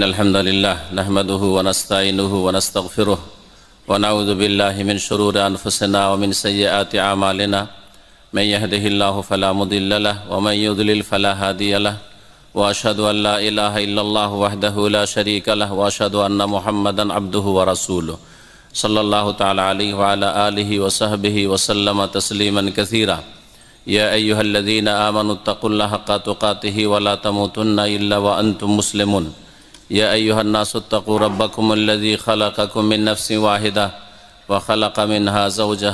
الحمد لله نحمده ونستعينه ونستغفره ونعوذ بالله من شرور ومن سيئات من يهده الله فلا فلا مضل له له ومن يضلل هادي لا الله وحده لا شريك له اللہ الہ محمدا عبده ورسوله صلى الله تعالى عليه وعلى صلی وصحبه وسلم تسليما كثيرا يا وصحب الذين تسلیمن اتقوا الله حق تقاته ولا تموتن و انتم مسلمون یُ النّاََََََََکو ربکم اللزی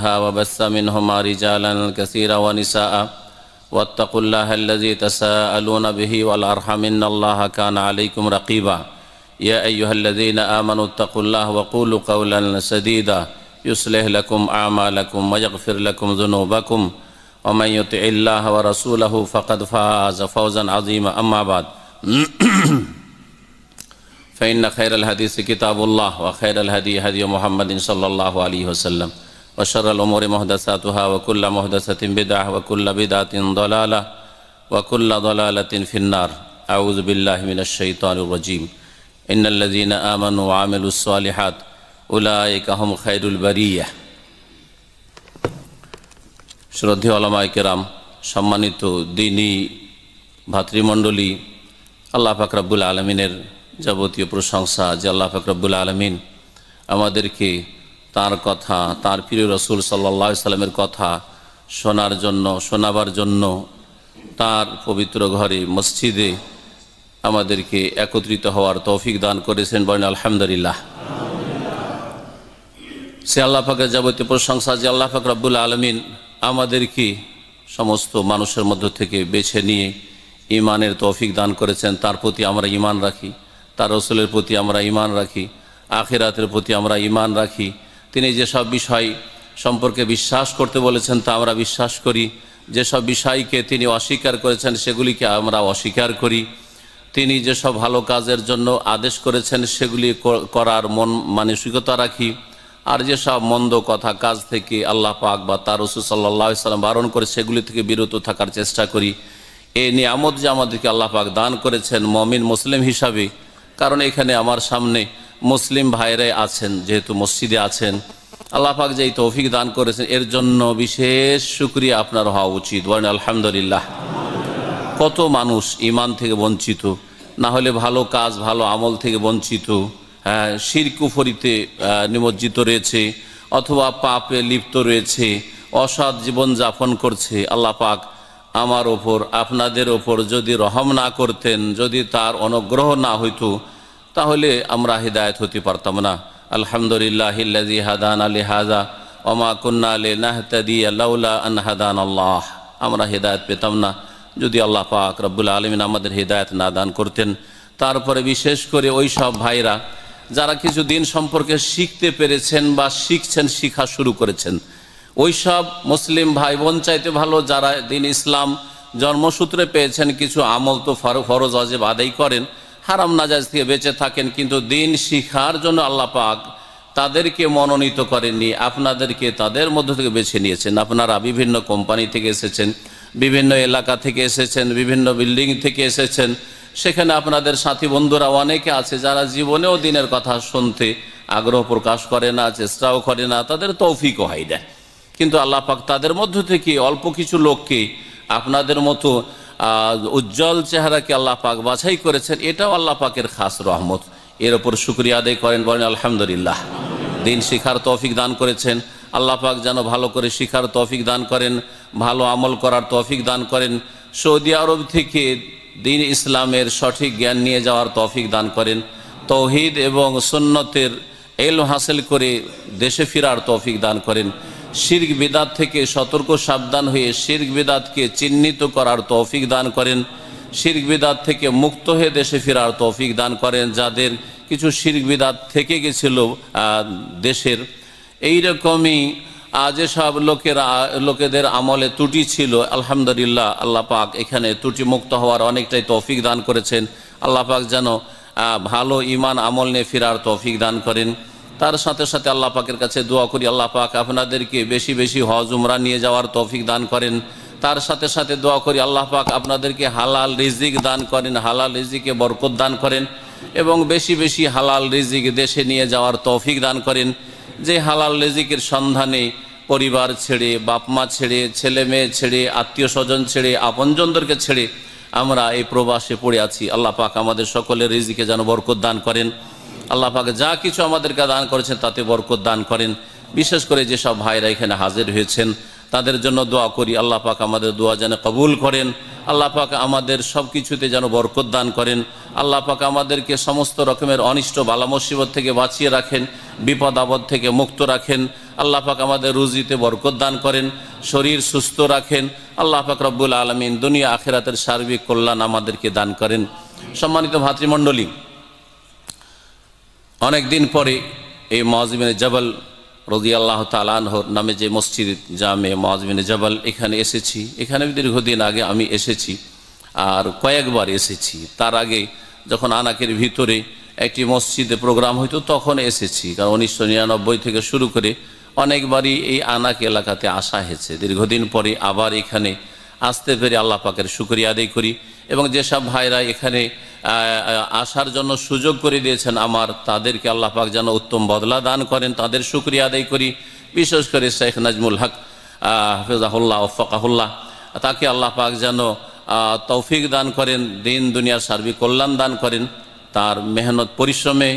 وبث منفس رجالا و ونساء واتقوا وبصََ جالن تساءلون به نسع و تقلّہ لذیّ النبی و الرحمن اللّہ کََ آمنوا اتقوا یََُ وقولوا قولا اللّہ يصلح لكم أعمالكم ويغفر لكم ذنوبكم ومن يطع الله ورسوله فقد فاز فوزا عظيما أما بعد فإن خير الحديث كتاب الله وخير الهدي هدي محمد صلى الله عليه وسلم وشر الأمور محدثاتها وكل محدثة بدعة وكل بدعة ضلالة وكل ضلالة في النار أعوذ بالله من الشيطان الرجيم إن الذين آمنوا وعملوا الصالحات أولئك هم خير البرية শ্রদ্ধেয় আলামায় ديني باتري দিনী الله আল্লাহ ফাকরাবুল আলমিনের যাবতীয় প্রশংসা যে আল্লাহ ফকরাবুল আলমিন আমাদেরকে তার কথা তার প্রিয় রসুল সাল্লা সাল্লামের কথা শোনার জন্য শোনাবার জন্য তার পবিত্র ঘরে মসজিদে আমাদেরকে একত্রিত হওয়ার তৌফিক দান করেছেন বলেন আলহামদুলিল্লাহ সে আল্লাহ ফাকের যাবতীয় প্রশংসা যে আল্লাহ ফকরাবুল আলমিন আমাদেরকে সমস্ত মানুষের মধ্য থেকে বেছে নিয়ে ইমানের তৌফিক দান করেছেন তার প্রতি আমরা ইমান রাখি তার রসুলের প্রতি আমরা ইমান রাখি আখেরাতের প্রতি আমরা ইমান রাখি তিনি যেসব বিষয় সম্পর্কে বিশ্বাস করতে বলেছেন তা আমরা বিশ্বাস করি যেসব বিষয়কে তিনি অস্বীকার করেছেন সেগুলিকে আমরা অস্বীকার করি তিনি যেসব ভালো কাজের জন্য আদেশ করেছেন সেগুলি করার মন মানসিকতা রাখি আর যেসব মন্দ কথা কাজ থেকে আল্লাহ পাক বা তার রসুল সাল্লা সাল্লাম বারণ করে সেগুলি থেকে বিরত থাকার চেষ্টা করি এই নিয়ামত যে আমাদেরকে আল্লাহ পাক দান করেছেন মমিন মুসলিম হিসাবে কারণ এখানে আমার সামনে মুসলিম ভাইরাই আছেন যেহেতু মসজিদে আছেন আল্লাহাক যে এই তৌফিক দান করেছেন এর জন্য বিশেষ সুক্রিয়া আপনার হওয়া উচিত বলেন আলহামদুলিল্লাহ কত মানুষ ইমান থেকে বঞ্চিত না হলে ভালো কাজ ভালো আমল থেকে বঞ্চিত হ্যাঁ শিরকুফরিতে নিমজ্জিত রয়েছে অথবা পাপে লিপ্ত রয়েছে অসৎ জীবন যাপন করছে আল্লাহ পাক আমার ওপর আপনাদের ওপর যদি রহম না করতেন যদি তার অনুগ্রহ না হইত তাহলে আমরা হৃদায়ত হতে পারতাম না আলহামদুলিল্লাহ হাদান আলী হাজা অমা কুন্না নাহতাদি আল্লাহ আমরা হৃদায়ত পেতাম না যদি আল্লাহ পাক রব্বুল আলমিন আমাদের হৃদায়ত না দান করতেন তারপরে বিশেষ করে ওই সব ভাইরা যারা কিছু দিন সম্পর্কে শিখতে পেরেছেন বা শিখছেন শিখা শুরু করেছেন ওইসব মুসলিম ভাই বোন চাইতে ভালো যারা দিন ইসলাম জন্মসূত্রে পেয়েছেন কিছু আমল তো ফরজ অজেব আদায় করেন হারাম নাজাজ থেকে বেঁচে থাকেন কিন্তু দিন শিখার জন্য আল্লাহ পাক তাদেরকে মনোনীত করেননি আপনাদেরকে তাদের মধ্য থেকে বেছে নিয়েছেন আপনারা বিভিন্ন কোম্পানি থেকে এসেছেন বিভিন্ন এলাকা থেকে এসেছেন বিভিন্ন বিল্ডিং থেকে এসেছেন সেখানে আপনাদের সাথী বন্ধুরা অনেকে আছে যারা জীবনেও দিনের কথা শুনতে আগ্রহ প্রকাশ করে না চেষ্টাও করে না তাদের তৌফিকও হয় না কিন্তু আল্লাহ পাক তাদের মধ্য থেকে অল্প কিছু লোককে আপনাদের মতো উজ্জ্বল চেহারাকে আল্লাহ পাক বাছাই করেছেন এটাও আল্লাহ পাকের খাস রহমত এর ওপর শুক্রিয়া আদায় করেন বলেন আলহামদুলিল্লাহ দিন শিখার তৌফিক দান করেছেন আল্লাহ পাক যেন ভালো করে শিখার তৌফিক দান করেন ভালো আমল করার তৌফিক দান করেন সৌদি আরব থেকে দিন ইসলামের সঠিক জ্ঞান নিয়ে যাওয়ার তৌফিক দান করেন তৌহিদ এবং সুন্নতের এল হাসিল করে দেশে ফেরার তৌফিক দান করেন শির্ক বেদাত থেকে সতর্ক সাবধান হয়ে শির্ক বেদাতকে চিহ্নিত করার তৌফিক দান করেন শির্ক বেদাত থেকে মুক্ত হয়ে দেশে ফেরার তৌফিক দান করেন যাদের কিছু শির্ক বেদাত থেকে গেছিল দেশের এই রকমই সব লোকেরা লোকেদের আমলে ত্রুটি ছিল আলহামদুলিল্লাহ আল্লাহ পাক এখানে ত্রুটি মুক্ত হওয়ার অনেকটাই তৌফিক দান করেছেন আল্লাহ পাক যেন ভালো ইমান আমল নিয়ে ফেরার তৌফিক দান করেন তার সাথে সাথে আল্লাহ পাকের কাছে দোয়া করি আল্লাহ পাক আপনাদেরকে বেশি বেশি হজ উমরা নিয়ে যাওয়ার তৌফিক দান করেন তার সাথে সাথে দোয়া করি আল্লাহ পাক আপনাদেরকে হালাল রিজিক দান করেন হালাল রিজিকে বরকত দান করেন এবং বেশি বেশি হালাল রিজিক দেশে নিয়ে যাওয়ার তৌফিক দান করেন যে হালাল রিজিকের সন্ধানে পরিবার ছেড়ে বাপমা ছেড়ে ছেলে মেয়ে ছেড়ে আত্মীয় স্বজন ছেড়ে আপনজনদেরকে ছেড়ে আমরা এই প্রবাসে পড়ে আছি আল্লাহ পাক আমাদের সকলের রিজিকে যেন বরকত দান করেন আল্লাহ পাকে যা কিছু আমাদেরকে দান করেছেন তাতে বরকত দান করেন বিশেষ করে যেসব ভাইরা এখানে হাজির হয়েছেন তাদের জন্য দোয়া করি আল্লাহ পাক আমাদের দোয়া যেন কবুল করেন আল্লাহ পাক আমাদের সব কিছুতে যেন বরকত দান করেন আল্লাহ পাক আমাদেরকে সমস্ত রকমের অনিষ্ট বালা মুসিবত থেকে বাঁচিয়ে রাখেন বিপদ আপদ থেকে মুক্ত রাখেন আল্লাহ পাক আমাদের রুজিতে বরকত দান করেন শরীর সুস্থ রাখেন আল্লাহ পাক রব্বুল আলমিন দুনিয়া আখেরাতের সার্বিক কল্যাণ আমাদেরকে দান করেন সম্মানিত ভাতৃমণ্ডলী অনেকদিন পরে এই মহাজমিনে জবল রদি আল্লাহ তালানহর নামে যে মসজিদ জামে মহাজমিনে জবল এখানে এসেছি এখানে দীর্ঘদিন আগে আমি এসেছি আর কয়েকবার এসেছি তার আগে যখন আনাকের ভিতরে একটি মসজিদে প্রোগ্রাম হইতো তখন এসেছি কারণ উনিশশো নিরানব্বই থেকে শুরু করে অনেকবারই এই আনাক এলাকাতে আসা হয়েছে দীর্ঘদিন পরে আবার এখানে আসতে পেরে আল্লাহ পাকের শুক্রিয়া আদায় করি এবং যেসব ভাইরা এখানে আসার জন্য সুযোগ করে দিয়েছেন আমার তাদেরকে আল্লাহ পাক যেন উত্তম বদলা দান করেন তাদের সুক্রিয়া আদায় করি বিশেষ করে শেখ নাজমুল হক হাফিজাহুল্লাহ ওফাকাহুল্লাহ তাকে আল্লাহ পাক যেন তৌফিক দান করেন দিন দুনিয়ার সার্বিক কল্যাণ দান করেন তার মেহনত পরিশ্রমে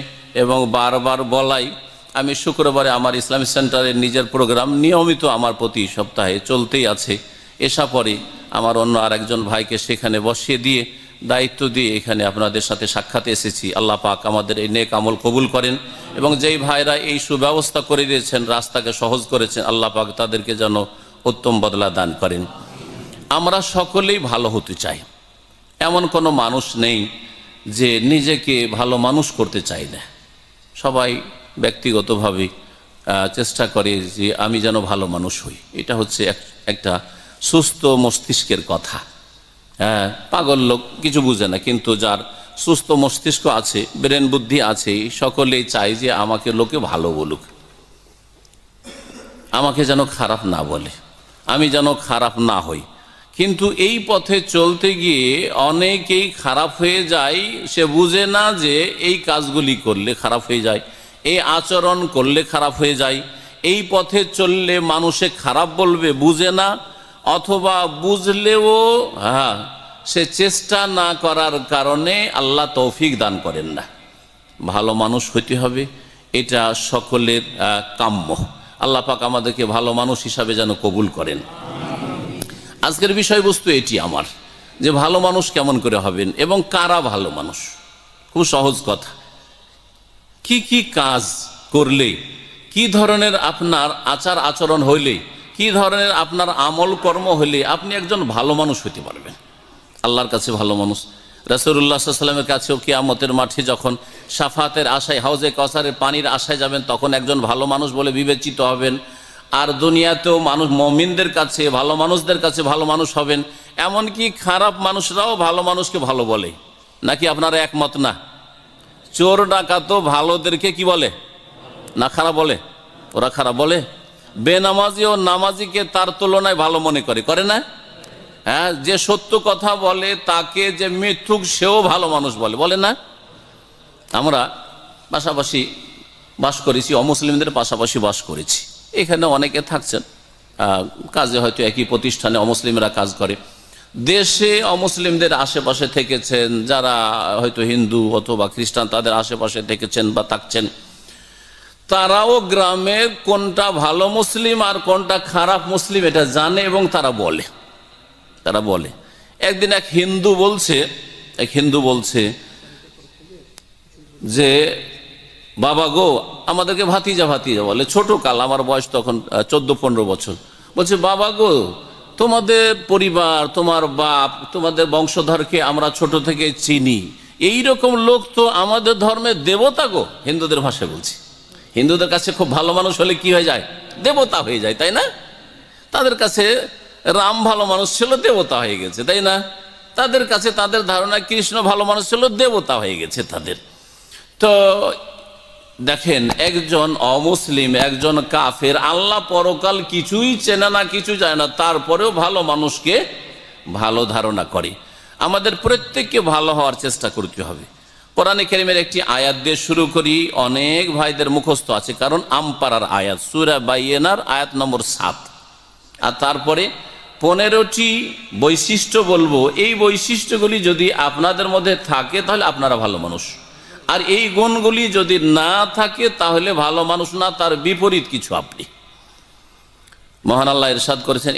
এবং বারবার বলাই আমি শুক্রবারে আমার ইসলামিক সেন্টারের নিজের প্রোগ্রাম নিয়মিত আমার প্রতি সপ্তাহে চলতেই আছে এসা পরে আমার অন্য আরেকজন ভাইকে সেখানে বসিয়ে দিয়ে দায়িত্ব দিয়ে এখানে আপনাদের সাথে সাক্ষাতে এসেছি আল্লাহ পাক আমাদের এই নেক আমল কবুল করেন এবং যেই ভাইরা এই সুব্যবস্থা করে দিয়েছেন রাস্তাকে সহজ করেছেন আল্লাহ পাক তাদেরকে যেন উত্তম বদলা দান করেন আমরা সকলেই ভালো হতে চাই এমন কোনো মানুষ নেই যে নিজেকে ভালো মানুষ করতে চাই না সবাই ব্যক্তিগতভাবে চেষ্টা করে যে আমি যেন ভালো মানুষ হই এটা হচ্ছে একটা সুস্থ মস্তিষ্কের কথা হ্যাঁ পাগল লোক কিছু বুঝে না কিন্তু যার সুস্থ মস্তিষ্ক আছে ব্রেন বুদ্ধি আছে সকলেই চাই যে আমাকে লোকে ভালো বলুক আমাকে যেন খারাপ না বলে আমি যেন খারাপ না হই কিন্তু এই পথে চলতে গিয়ে অনেকেই খারাপ হয়ে যায় সে বুঝে না যে এই কাজগুলি করলে খারাপ হয়ে যায় এই আচরণ করলে খারাপ হয়ে যায় এই পথে চললে মানুষে খারাপ বলবে বুঝে না অথবা বুঝলেও হ্যাঁ সে চেষ্টা না করার কারণে আল্লাহ তৌফিক দান করেন না ভালো মানুষ হইতে হবে এটা সকলের কাম্য আল্লাহ পাক আমাদেরকে ভালো মানুষ হিসাবে যেন কবুল করেন আজকের বিষয়বস্তু এটি আমার যে ভালো মানুষ কেমন করে হবেন এবং কারা ভালো মানুষ খুব সহজ কথা কি কি কাজ করলে কি ধরনের আপনার আচার আচরণ হইলে কি ধরনের আপনার আমল কর্ম হলে আপনি একজন ভালো মানুষ হতে পারবেন আল্লাহর কাছে ভালো মানুষ রাসুল্লাহ সাল্লামের কাছেও আমতের মাঠে যখন সাফাতের আশায় হাউজে কসারের পানির আশায় যাবেন তখন একজন ভালো মানুষ বলে বিবেচিত হবেন আর দুনিয়াতেও মানুষ মমিনদের কাছে ভালো মানুষদের কাছে ভালো মানুষ হবেন এমনকি খারাপ মানুষরাও ভালো মানুষকে ভালো বলে নাকি আপনারা একমত না চোর ডাকাতো ভালোদেরকে কি বলে না খারাপ বলে ওরা খারাপ বলে বেনামাজি ও নামাজিকে তার তুলনায় ভালো মনে করে করে না হ্যাঁ যে সত্য কথা বলে তাকে যে মিথ্যুক সেও ভালো মানুষ বলে বলে না আমরা পাশাপাশি বাস করেছি অমুসলিমদের পাশাপাশি বাস করেছি এখানে অনেকে থাকছেন কাজে হয়তো একই প্রতিষ্ঠানে অমুসলিমরা কাজ করে দেশে অমুসলিমদের আশেপাশে থেকেছেন যারা হয়তো হিন্দু অথবা খ্রিস্টান তাদের আশেপাশে থেকেছেন বা থাকছেন তারাও গ্রামে কোনটা ভালো মুসলিম আর কোনটা খারাপ মুসলিম এটা জানে এবং তারা বলে তারা বলে একদিন এক হিন্দু বলছে এক হিন্দু বলছে যে বাবা গো আমাদেরকে ভাতিজা ভাতিজা বলে ছোট কাল আমার বয়স তখন চোদ্দ পনেরো বছর বলছে বাবা গো তোমাদের পরিবার তোমার বাপ তোমাদের বংশধরকে আমরা ছোট থেকে চিনি এই রকম লোক তো আমাদের ধর্মের দেবতা গো হিন্দুদের ভাষায় বলছি হিন্দুদের কাছে খুব ভালো মানুষ হলে কি হয়ে যায় দেবতা হয়ে যায় তাই না তাদের কাছে রাম ভালো মানুষ ছিল দেবতা হয়ে গেছে তাই না তাদের কাছে তাদের ধারণা কৃষ্ণ ভালো মানুষ ছিল দেবতা হয়ে গেছে তাদের তো দেখেন একজন অমুসলিম একজন কাফের আল্লাহ পরকাল কিছুই চেনে না কিছু যায় না তারপরেও ভালো মানুষকে ভালো ধারণা করে আমাদের প্রত্যেককে ভালো হওয়ার চেষ্টা করতে হবে কোরআনে কেরিমের একটি আয়াত দিয়ে শুরু করি অনেক ভাইদের মুখস্থ আছে কারণ আমপাড়ার আয়াত সুরা বাইয়েনার আয়াত নম্বর সাত আর তারপরে পনেরোটি বৈশিষ্ট্য বলবো এই বৈশিষ্ট্যগুলি যদি আপনাদের মধ্যে থাকে তাহলে আপনারা ভালো মানুষ আর এই গুণগুলি যদি না থাকে তাহলে ভালো মানুষ না তার বিপরীত কিছু আপনি মহান আল্লাহ ইরশাদ করেছেন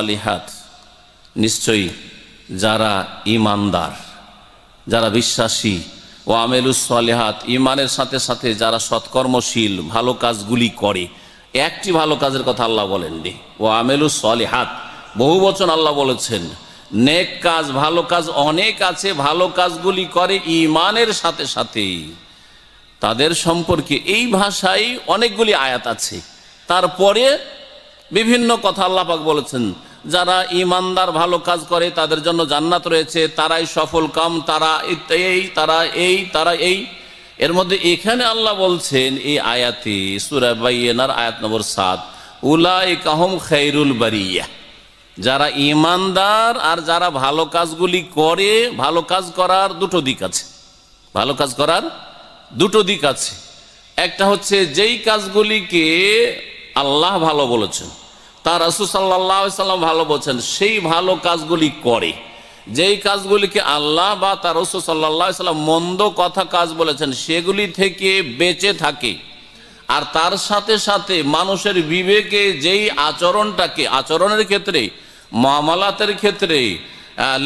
আলিহাত নিশ্চয়ই যারা ইমানদার যারা বিশ্বাসী ও আমেলুসলেহাত ইমানের সাথে সাথে যারা সৎকর্মশীল ভালো কাজগুলি করে একটি ভালো কাজের কথা আল্লাহ বলেননি ও আমেলুসলেহাত বহু বচন আল্লাহ বলেছেন নেক কাজ ভালো কাজ অনেক আছে ভালো কাজগুলি করে ইমানের সাথে সাথেই তাদের সম্পর্কে এই ভাষায় অনেকগুলি আয়াত আছে তারপরে বিভিন্ন কথা আল্লাপাক বলেছেন যারা ইমানদার ভালো কাজ করে তাদের জন্য জান্নাত রয়েছে তারাই সফল কাম তারা এই তারা এই তারা এই এর মধ্যে এখানে আল্লাহ বলছেন এই আয়াতি সুরাবাইনার আয়াত নম্বর সাত উলাই কাহম খৈরুল বারিয়া যারা ইমানদার আর যারা ভালো কাজগুলি করে ভালো কাজ করার দুটো দিক আছে ভালো কাজ করার দুটো দিক আছে একটা হচ্ছে যেই কাজগুলিকে আল্লাহ ভালো বলেছেন তা রাসুল সাল্লাম ভালো বলছেন সেই ভালো কাজগুলি করে যেই কাজগুলিকে আল্লাহ বা তার রসুল সাল্লাহ সাল্লাম মন্দ কথা কাজ বলেছেন সেগুলি থেকে বেঁচে থাকে আর তার সাথে সাথে মানুষের বিবেকে যেই আচরণটাকে আচরণের ক্ষেত্রে মামালাতের ক্ষেত্রে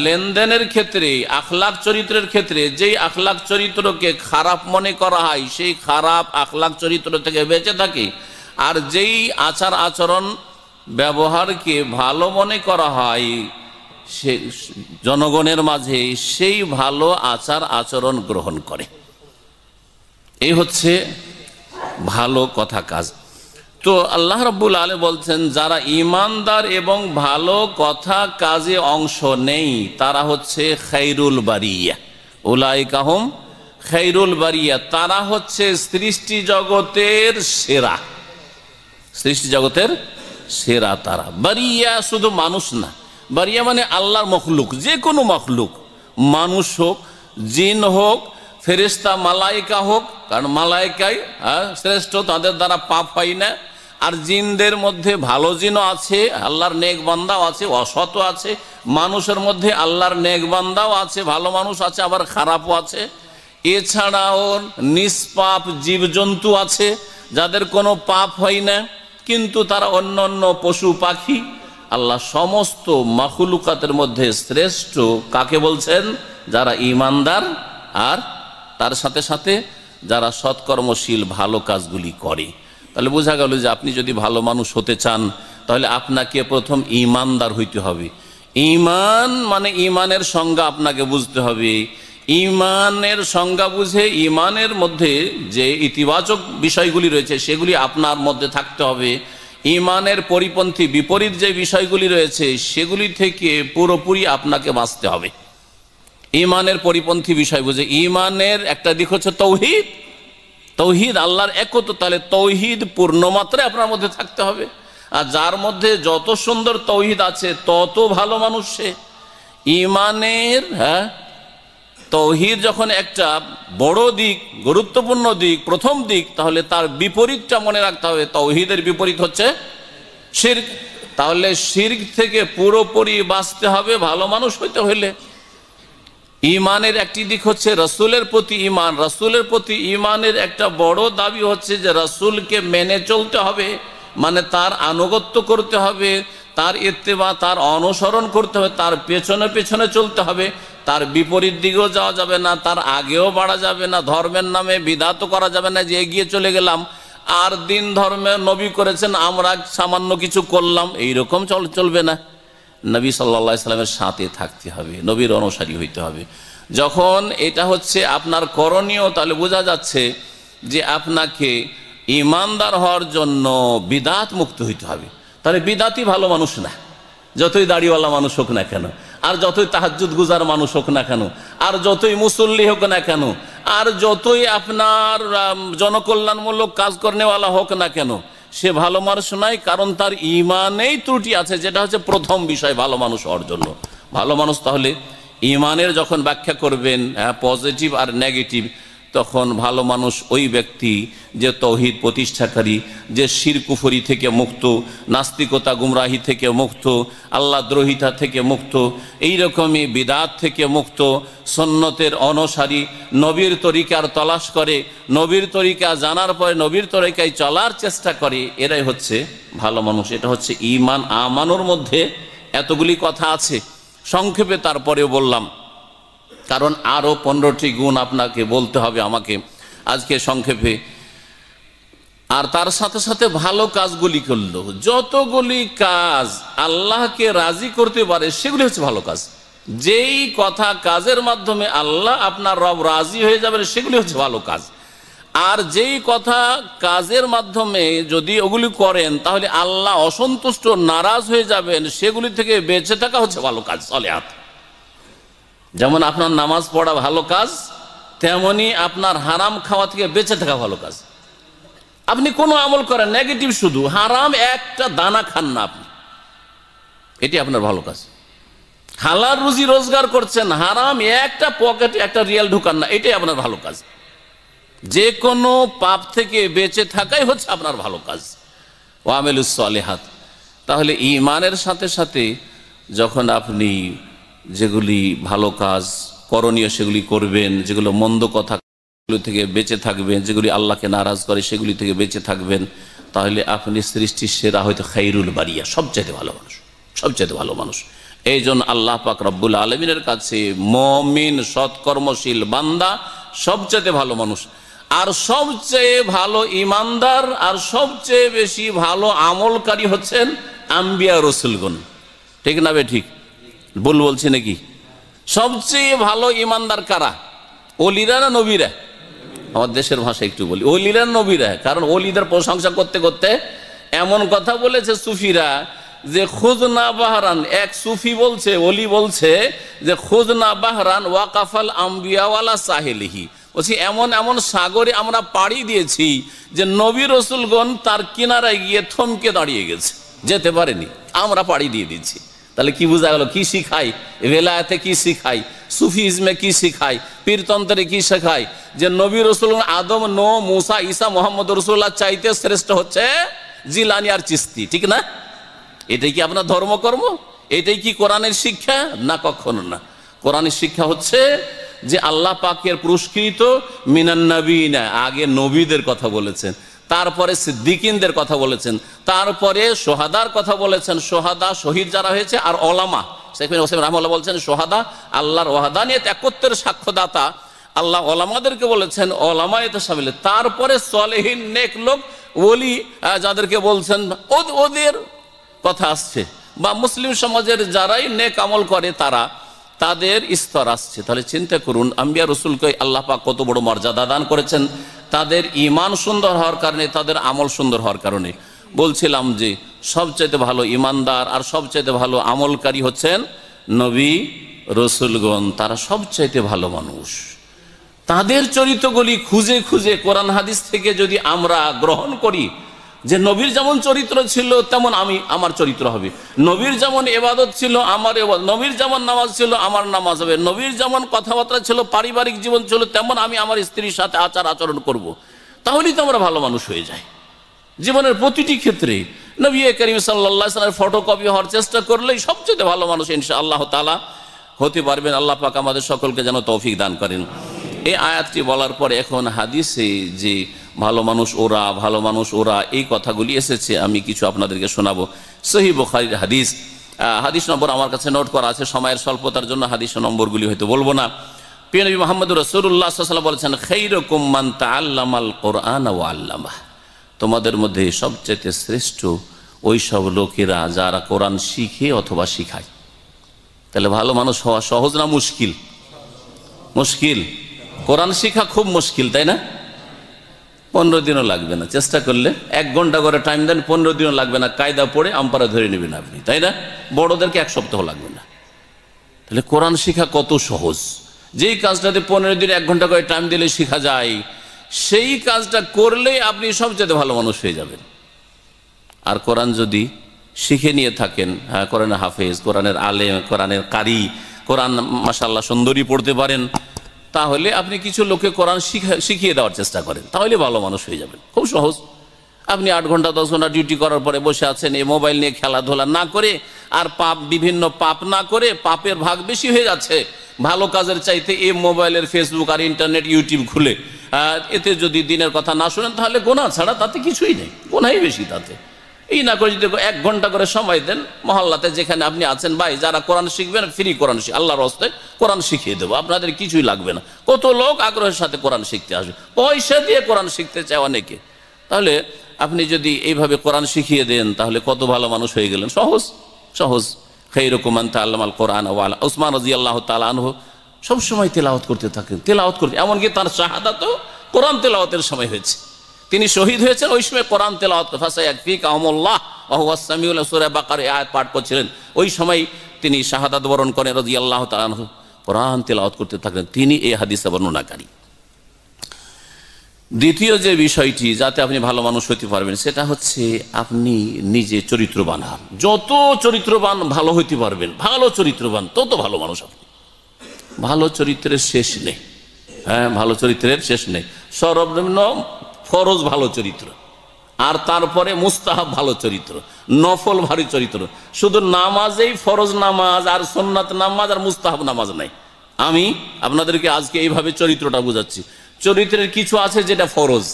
লেনদেনের ক্ষেত্রে আখলাক চরিত্রের ক্ষেত্রে যেই আখলাক চরিত্রকে খারাপ মনে করা হয় সেই খারাপ আখলাক চরিত্র থেকে বেঁচে থাকে আর যেই আচার আচরণ ব্যবহারকে ভালো মনে করা হয় সে জনগণের মাঝে সেই ভালো আচার আচরণ গ্রহণ করে এই হচ্ছে ভালো কথা কাজ তো আল্লাহ রব্বুল আলে বলছেন যারা ইমানদার এবং ভালো কথা কাজে অংশ নেই তারা হচ্ছে খৈরুল বারিয়া ওলাই কাহম খৈরুল বারিয়া তারা হচ্ছে সৃষ্টি জগতের সেরা সৃষ্টি জগতের সেরা তারা বারিয়া শুধু মানুষ না বারিয়া মানে আল্লাহর মখলুক যে কোনো মখলুক মানুষ হোক জিন হোক ফেরিস্তা মালাইকা হোক কারণ মালাইকাই হ্যাঁ, শ্রেষ্ঠ তাদের দ্বারা পাপ হয় না আর জিনদের মধ্যে ভালো জিনও আছে আল্লাহর নেকবান্দাও আছে অসত আছে মানুষের মধ্যে আল্লাহর নেকবান্দাও আছে ভালো মানুষ আছে আবার খারাপও আছে এছাড়াও নিষ্পাপ জীবজন্তু আছে যাদের কোনো পাপ হয় না কিন্তু তারা অন্য অন্য পশু পাখি আল্লাহ সমস্ত মাখুলুকাতের মধ্যে শ্রেষ্ঠ কাকে বলছেন যারা ইমানদার আর তার সাথে সাথে যারা সৎকর্মশীল ভালো কাজগুলি করে তাহলে বোঝা গেল যে আপনি যদি ভালো মানুষ হতে চান তাহলে আপনাকে প্রথম ইমানদার হইতে হবে ইমান মানে ইমানের সংজ্ঞা আপনাকে বুঝতে হবে ইমানের সংজ্ঞা বুঝে ইমানের মধ্যে যে ইতিবাচক বিষয়গুলি রয়েছে সেগুলি আপনার মধ্যে থাকতে হবে ইমানের পরিপন্থী বিপরীত যে বিষয়গুলি রয়েছে সেগুলি থেকে পুরোপুরি আপনাকে বাঁচতে হবে ইমানের পরিপন্থী বিষয় বুঝে ইমানের একটা দিক হচ্ছে তৌহিদ তৌহিদ আল্লাহর একত তাহলে তৌহিদ পূর্ণ মাত্রায় আপনার মধ্যে থাকতে হবে আর যার মধ্যে যত সুন্দর তৌহিদ আছে তত ভালো মানুষ সে ইমানের হ্যাঁ তৌহিদ যখন একটা বড় দিক গুরুত্বপূর্ণ দিক প্রথম দিক তাহলে তার বিপরীতটা মনে রাখতে হবে তৌহিদের বিপরীত হচ্ছে শির্ক তাহলে শির্ক থেকে পুরোপুরি বাঁচতে হবে ভালো মানুষ হইতে হইলে ইমানের একটি দিক হচ্ছে রসুলের প্রতি ইমান রসুলের প্রতি ইমানের একটা বড় দাবি হচ্ছে যে রসুলকে মেনে চলতে হবে মানে তার আনুগত্য করতে হবে তার ইত্তেবা তার অনুসরণ করতে হবে তার পেছনে পেছনে চলতে হবে তার বিপরীত দিকেও যাওয়া যাবে না তার আগেও বাড়া যাবে না ধর্মের নামে বিধাত করা যাবে না যে এগিয়ে চলে গেলাম আর দিন ধর্মে নবী করেছেন আমরা সামান্য কিছু করলাম এই রকম চল চলবে না নবী সাল্লা সাল্লামের সাথে থাকতে হবে নবীর অনুসারী হইতে হবে যখন এটা হচ্ছে আপনার করণীয় তাহলে বোঝা যাচ্ছে যে আপনাকে ইমানদার হওয়ার জন্য বিদাত মুক্ত হইতে হবে তাহলে বিদাতই ভালো মানুষ না যতই দাড়িওয়ালা মানুষ হোক না কেন আর যতই তাহাজুদ গুজার মানুষ হোক না কেন আর যতই মুসল্লি হোক না কেন আর যতই আপনার জনকল্যাণমূলক কাজ করেওয়ালা হোক না কেন সে ভালো মানুষ নয় কারণ তার ইমানেই ত্রুটি আছে যেটা হচ্ছে প্রথম বিষয় ভালো মানুষ হওয়ার জন্য ভালো মানুষ তাহলে ইমানের যখন ব্যাখ্যা করবেন হ্যাঁ পজিটিভ আর নেগেটিভ তখন ভালো মানুষ ওই ব্যক্তি যে তৌহিদ প্রতিষ্ঠাকারী যে শিরকুফরি থেকে মুক্ত নাস্তিকতা গুমরাহি থেকে মুক্ত আল্লাহ দ্রোহিতা থেকে মুক্ত এই রকমই বিদাত থেকে মুক্ত সন্ন্যতের অনসারী নবীর তরিকার তলাশ করে নবীর তরিকা জানার পরে নবীর তরিকায় চলার চেষ্টা করে এরাই হচ্ছে ভালো মানুষ এটা হচ্ছে ইমান আমানোর মধ্যে এতগুলি কথা আছে সংক্ষেপে তারপরে বললাম কারণ আরও পনেরোটি গুণ আপনাকে বলতে হবে আমাকে আজকে সংক্ষেপে আর তার সাথে সাথে ভালো কাজগুলি করলো যতগুলি কাজ আল্লাহকে রাজি করতে পারে সেগুলি হচ্ছে ভালো কাজ যেই কথা কাজের মাধ্যমে আল্লাহ আপনার রব রাজি হয়ে যাবেন সেগুলি হচ্ছে ভালো কাজ আর যেই কথা কাজের মাধ্যমে যদি ওগুলি করেন তাহলে আল্লাহ অসন্তুষ্ট নারাজ হয়ে যাবেন সেগুলি থেকে বেঁচে থাকা হচ্ছে ভালো কাজ চলে হাত যেমন আপনার নামাজ পড়া ভালো কাজ তেমনি আপনার হারাম খাওয়া থেকে বেঁচে থাকা ভালো কাজ আপনি কোনো আমল করেন নেগেটিভ শুধু হারাম একটা দানা খান না আপনি এটি আপনার ভালো কাজ হালার রুজি রোজগার করছেন হারাম একটা পকেটে একটা রিয়াল ঢুকান না এটাই আপনার ভালো কাজ যে কোনো পাপ থেকে বেঁচে থাকাই হচ্ছে আপনার ভালো কাজ ওয়ামেলুস আলেহাত তাহলে ইমানের সাথে সাথে যখন আপনি যেগুলি ভালো কাজ করণীয় সেগুলি করবেন যেগুলো মন্দ কথা থেকে বেঁচে থাকবেন যেগুলি আল্লাহকে নারাজ করে সেগুলি থেকে বেঁচে থাকবেন তাহলে আপনি সৃষ্টির সেরা হয়তো খাইরুল বাড়িয়া সবচাইতে ভালো মানুষ সবচাইতে ভালো মানুষ এই জন্য আল্লাহ পাক রব্বুল আলমিনের কাছে মমিন সৎকর্মশীল বান্দা সবচেয়ে ভালো মানুষ আর সবচেয়ে ভালো ইমানদার আর সবচেয়ে বেশি ভালো আমলকারী হচ্ছেন আম্বিয়া রসুলগণ ঠিক না বে ঠিক ভুল বলছি নাকি সবচেয়ে ভালো ইমানদার কারা অলিরা না নবীরা আমার দেশের ভাষা একটু বলি অলিরা নবীরা কারণ অলিদের প্রশংসা করতে করতে এমন কথা বলেছে সুফিরা যে খোঁজ না বাহারান এক সুফি বলছে অলি বলছে যে খোঁজ না বাহারান ওয়াকাফাল আম্বিয়াওয়ালা সাহেলিহি বলছি এমন এমন সাগরে আমরা পাড়ি দিয়েছি যে নবী রসুলগণ তার কিনারায় গিয়ে থমকে দাঁড়িয়ে গেছে যেতে পারেনি আমরা পাড়ি দিয়ে দিচ্ছি তাহলে কি বোঝা গেল কি শিখাই রেলায়তে কি শিখাই সুফিজমে কি শিখাই পীরতন্ত্রে কি শেখায় যে নবী রসুল আদম নো মুসা ইসা মোহাম্মদ রসুল্লাহ চাইতে শ্রেষ্ঠ হচ্ছে জিলানি আর চিস্তি ঠিক না এটাই কি আপনার ধর্মকর্ম এটাই কি কোরআনের শিক্ষা না কখনো না কোরআনের শিক্ষা হচ্ছে যে আল্লাহ পাকের পুরস্কৃত মিনান্নবীনা আগে নবীদের কথা বলেছেন তারপরে সিদ্দিকিনদের কথা বলেছেন তারপরে সোহাদার কথা বলেছেন সোহাদা শহীদ যারা হয়েছে আর অলামা সেখানে হোসেন রহমাল্লাহ বলছেন সোহাদা আল্লাহর ওহাদা নিয়ে একত্রের সাক্ষ্যদাতা আল্লাহ ওলামাদেরকে বলেছেন এতে সামিল তারপরে সলেহীন নেক লোক ওলি যাদেরকে বলছেন ওদের কথা আসছে বা মুসলিম সমাজের যারাই নেক আমল করে তারা তাদের স্তর আসছে তাহলে চিন্তা করুন আম্বিয়া রসুলকে আল্লাহ পাক কত বড় মর্যাদা দান করেছেন তাদের ইমান সুন্দর হওয়ার কারণে তাদের আমল সুন্দর হওয়ার কারণে বলছিলাম যে সবচাইতে ভালো ইমানদার আর সবচাইতে ভালো আমলকারী হচ্ছেন নবী রসুলগণ তারা সবচাইতে ভালো মানুষ তাদের চরিত্রগুলি খুঁজে খুঁজে কোরআন হাদিস থেকে যদি আমরা গ্রহণ করি যে নবীর যেমন চরিত্র ছিল তেমন আমি আমার চরিত্র হবে নবীর যেমন এবাদত ছিল আমার নবীর যেমন নামাজ ছিল আমার নামাজ হবে নবীর যেমন কথাবার্তা ছিল পারিবারিক জীবন ছিল তেমন আমি আমার স্ত্রীর সাথে আচার আচরণ করব। তাহলেই তো আমরা ভালো মানুষ হয়ে যাই জীবনের প্রতিটি ক্ষেত্রে নবী করিম সাল্লা ফটো ফটোকপি হওয়ার চেষ্টা করলেই সবচেয়ে ভালো মানুষ ইনশা আল্লাহ তালা হতে পারবেন আল্লাহ পাক আমাদের সকলকে যেন তৌফিক দান করেন এই আয়াতটি বলার পর এখন হাদিসে যে ভালো মানুষ ওরা ভালো মানুষ ওরা এই কথাগুলি এসেছে আমি কিছু আপনাদেরকে শোনাবো সহি বোখারির হাদিস হাদিস নম্বর আমার কাছে নোট করা আছে সময়ের স্বল্পতার জন্য হাদিস নম্বরগুলি হয়তো বলবো না পিএনবি মোহাম্মদ রসুল্লাহ বলেছেন খৈরকুম মান তা আল্লামাল কোরআন ও আল্লামা তোমাদের মধ্যে সবচেয়ে শ্রেষ্ঠ ওই সব লোকেরা যারা কোরআন শিখে অথবা শিখায় তাহলে ভালো মানুষ হওয়া সহজ না মুশকিল মুশকিল কোরআন শিখা খুব মুশকিল তাই না পনেরো দিনও লাগবে না চেষ্টা করলে এক ঘন্টা করে টাইম দেন পনেরো দিনও লাগবে না কায়দা পড়ে আমপারা ধরে নেবেন আপনি তাই না বড়দেরকে এক সপ্তাহ লাগবে না তাহলে কোরআন শিখা কত সহজ যেই কাজটাতে পনেরো দিন এক ঘন্টা করে টাইম দিলে শেখা যায় সেই কাজটা করলেই আপনি সবচেয়ে ভালো মানুষ হয়ে যাবেন আর কোরআন যদি শিখে নিয়ে থাকেন হ্যাঁ কোরআনের হাফেজ কোরআনের আলেম কোরআনের কারি কোরআন মাসাল্লাহ সুন্দরী পড়তে পারেন তাহলে আপনি কিছু লোকে কোরআন শিখিয়ে দেওয়ার চেষ্টা করেন তাহলে ভালো মানুষ হয়ে যাবেন খুব সহজ আপনি আট ঘন্টা দশ ঘন্টা ডিউটি করার পরে বসে আছেন এই মোবাইল নিয়ে খেলাধুলা না করে আর পাপ বিভিন্ন পাপ না করে পাপের ভাগ বেশি হয়ে যাচ্ছে ভালো কাজের চাইতে এই মোবাইলের ফেসবুক আর ইন্টারনেট ইউটিউব খুলে এতে যদি দিনের কথা না শোনেন তাহলে গোনা ছাড়া তাতে কিছুই নেই গোনাই বেশি তাতে এই না করে যদি এক ঘন্টা করে সময় দেন মহল্লাতে যেখানে আপনি আছেন ভাই যারা কোরআন শিখবেন ফ্রি কোরআন শিখ আল্লাহর হস্তে কোরআন শিখিয়ে দেবো আপনাদের কিছুই লাগবে না কত লোক আগ্রহের সাথে কোরআন শিখতে আসবে পয়সা দিয়ে কোরআন শিখতে চায় অনেকে তাহলে আপনি যদি এইভাবে কোরআন শিখিয়ে দেন তাহলে কত ভালো মানুষ হয়ে গেলেন সহজ সহজ রকমান তা আল্লাহ কোরআন ওয়ালা উসমান রাজি আল্লাহ হোক সবসময় তেলাওয়াত করতে থাকেন তেলাওয়াত করতে এমনকি তার শাহাদা তো কোরআন তেলাওয়াতের সময় হয়েছে তিনি শহীদ হয়েছেন ওই সময় কোরআন তেলাওয়াত আয়াত পাঠ করছিলেন ওই সময় তিনি শাহাদাত বরণ করেন রাজি আল্লাহ কোরআন তেলাওয়াত করতে থাকলেন তিনি এই হাদিসা বর্ণনাকারী দ্বিতীয় যে বিষয়টি যাতে আপনি ভালো মানুষ হইতে পারবেন সেটা হচ্ছে আপনি নিজে চরিত্রবান হন যত চরিত্রবান ভালো হইতে পারবেন ভালো চরিত্রবান তত ভালো মানুষ আপনি ভালো চরিত্রের শেষ নেই হ্যাঁ ভালো চরিত্রের শেষ নেই সর্বনিম্ন ফরজ ভালো চরিত্র আর তারপরে মুস্তাহাব ভালো চরিত্র নফল ভারি চরিত্র শুধু নামাজেই ফরজ নামাজ আর সোননাথ নামাজ আর মুস্তাহাব নামাজ নাই আমি আপনাদেরকে আজকে এইভাবে চরিত্রটা বুঝাচ্ছি চরিত্রের কিছু আছে যেটা ফরজ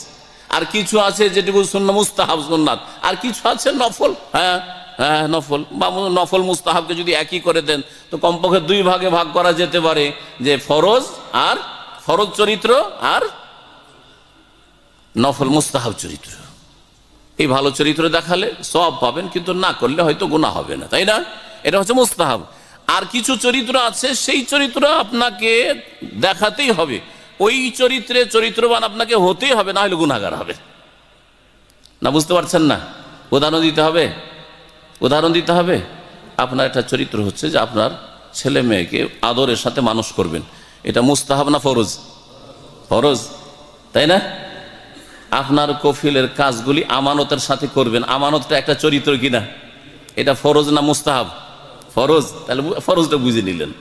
আর কিছু আছে যেটুকু শূন্য মুস্তাহাব সোননাথ আর কিছু আছে নফল হ্যাঁ হ্যাঁ নফল বা নফল মুস্তাহাবকে যদি একই করে দেন তো কমপক্ষে দুই ভাগে ভাগ করা যেতে পারে যে ফরজ আর ফরজ চরিত্র আর নফল মুস্তাহাব চরিত্র এই ভালো চরিত্র দেখালে সব পাবেন কিন্তু না করলে হয়তো গুণা হবে না তাই না এটা হচ্ছে মুস্তাহাব আর কিছু চরিত্র আছে সেই চরিত্র আপনাকে দেখাতেই হবে ওই চরিত্রে চরিত্রবান আপনাকে হতেই হবে না হলে গুণাগার হবে না বুঝতে পারছেন না উদাহরণ দিতে হবে উদাহরণ দিতে হবে আপনার একটা চরিত্র হচ্ছে যে আপনার ছেলে মেয়েকে আদরের সাথে মানুষ করবেন এটা মুস্তাহাব না ফরজ ফরজ তাই না আপনার কফিলের কাজগুলি আমানতের সাথে করবেন আমানতটা একটা চরিত্র কিনা এটা ফরজ না মুস্তাহাব ফরজ তাহলে ফরজটা বুঝে নিলেন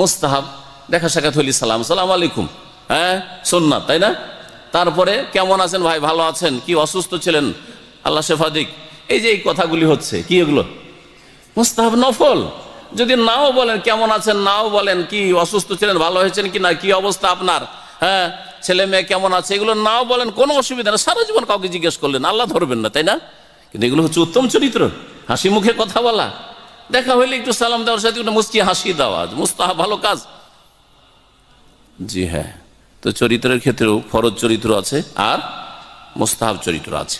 মুস্তাহাব দেখা সাক্ষাৎ হলি সালাম সালাম আলাইকুম হ্যাঁ সোননা তাই না তারপরে কেমন আছেন ভাই ভালো আছেন কি অসুস্থ ছিলেন আল্লাহ শেফাদিক এই যে এই কথাগুলি হচ্ছে কি এগুলো মুস্তাহাব নফল যদি নাও বলেন কেমন আছেন নাও বলেন কি অসুস্থ ছিলেন ভালো হয়েছেন কি না কি অবস্থা আপনার হ্যাঁ ছেলে মেয়ে কেমন আছে এগুলো নাও বলেন কোনো অসুবিধা না সারা জীবন কাউকে জিজ্ঞেস করলেন আল্লাহ ধরবেন না তাই না কিন্তু এগুলো হচ্ছে উত্তম চরিত্র হাসি মুখে কথা বলা দেখা হইলে একটু সালাম দেওয়ার সাথে একটু মুস্তি হাসি দেওয়া মুস্তাহা ভালো কাজ জি হ্যাঁ তো চরিত্রের ক্ষেত্রেও ফরজ চরিত্র আছে আর মুস্তাহাব চরিত্র আছে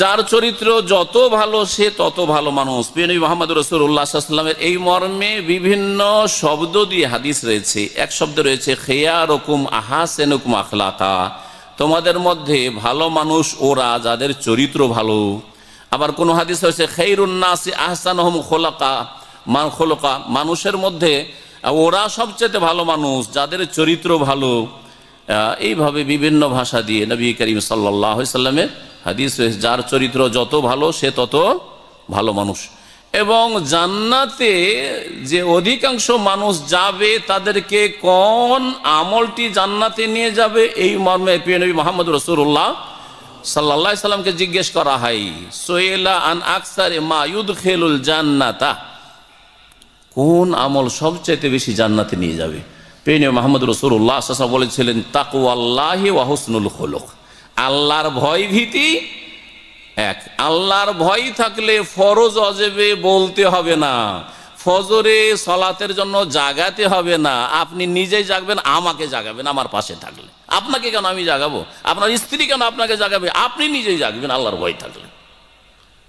যার চরিত্র যত ভালো সে তত ভালো মানুষ পিয়নবী মোহাম্মদ রসুল্লাহামের এই মর্মে বিভিন্ন শব্দ দিয়ে হাদিস রয়েছে এক শব্দ রয়েছে খেয়া রকুম আহাসেনুকুম আখলাকা তোমাদের মধ্যে ভালো মানুষ ওরা যাদের চরিত্র ভালো আবার কোনো হাদিস হয়েছে খেইরুন্নাসি আহসান খোলাকা মান খোলকা মানুষের মধ্যে ওরা সবচেয়ে ভালো মানুষ যাদের চরিত্র ভালো এইভাবে বিভিন্ন ভাষা দিয়ে নবী করিম সাল্লাহ সাল্লামের হাদিস যার চরিত্র যত ভালো সে তত ভালো মানুষ এবং জান্নাতে যে অধিকাংশ মানুষ যাবে তাদেরকে কোন আমলটি জান্নাতে নিয়ে যাবে এই মর্মে প্রিয় নবী মোহাম্মদ রসুল্লাহ সাল্লা সাল্লামকে জিজ্ঞেস করা হয় সোয়েলা আন আকসার মায়ুদ খেলুল জান্নাতা কোন আমল সবচেয়ে বেশি জান্নাতে নিয়ে যাবে প্রিয় মোহাম্মদ রসুল্লাহ বলেছিলেন তাকু আল্লাহ ওয়াহসনুল খোলক আল্লাহর ভয় ভীতি এক আল্লাহর ভয় থাকলে ফরজ অজেবে বলতে হবে না ফজরে সলাতের জন্য জাগাতে হবে না আপনি নিজেই জাগবেন আমাকে জাগাবেন আমার পাশে থাকলে আপনাকে কেন আমি জাগাবো আপনার স্ত্রী কেন আপনাকে জাগাবে আপনি নিজেই জাগবেন আল্লাহর ভয় থাকলে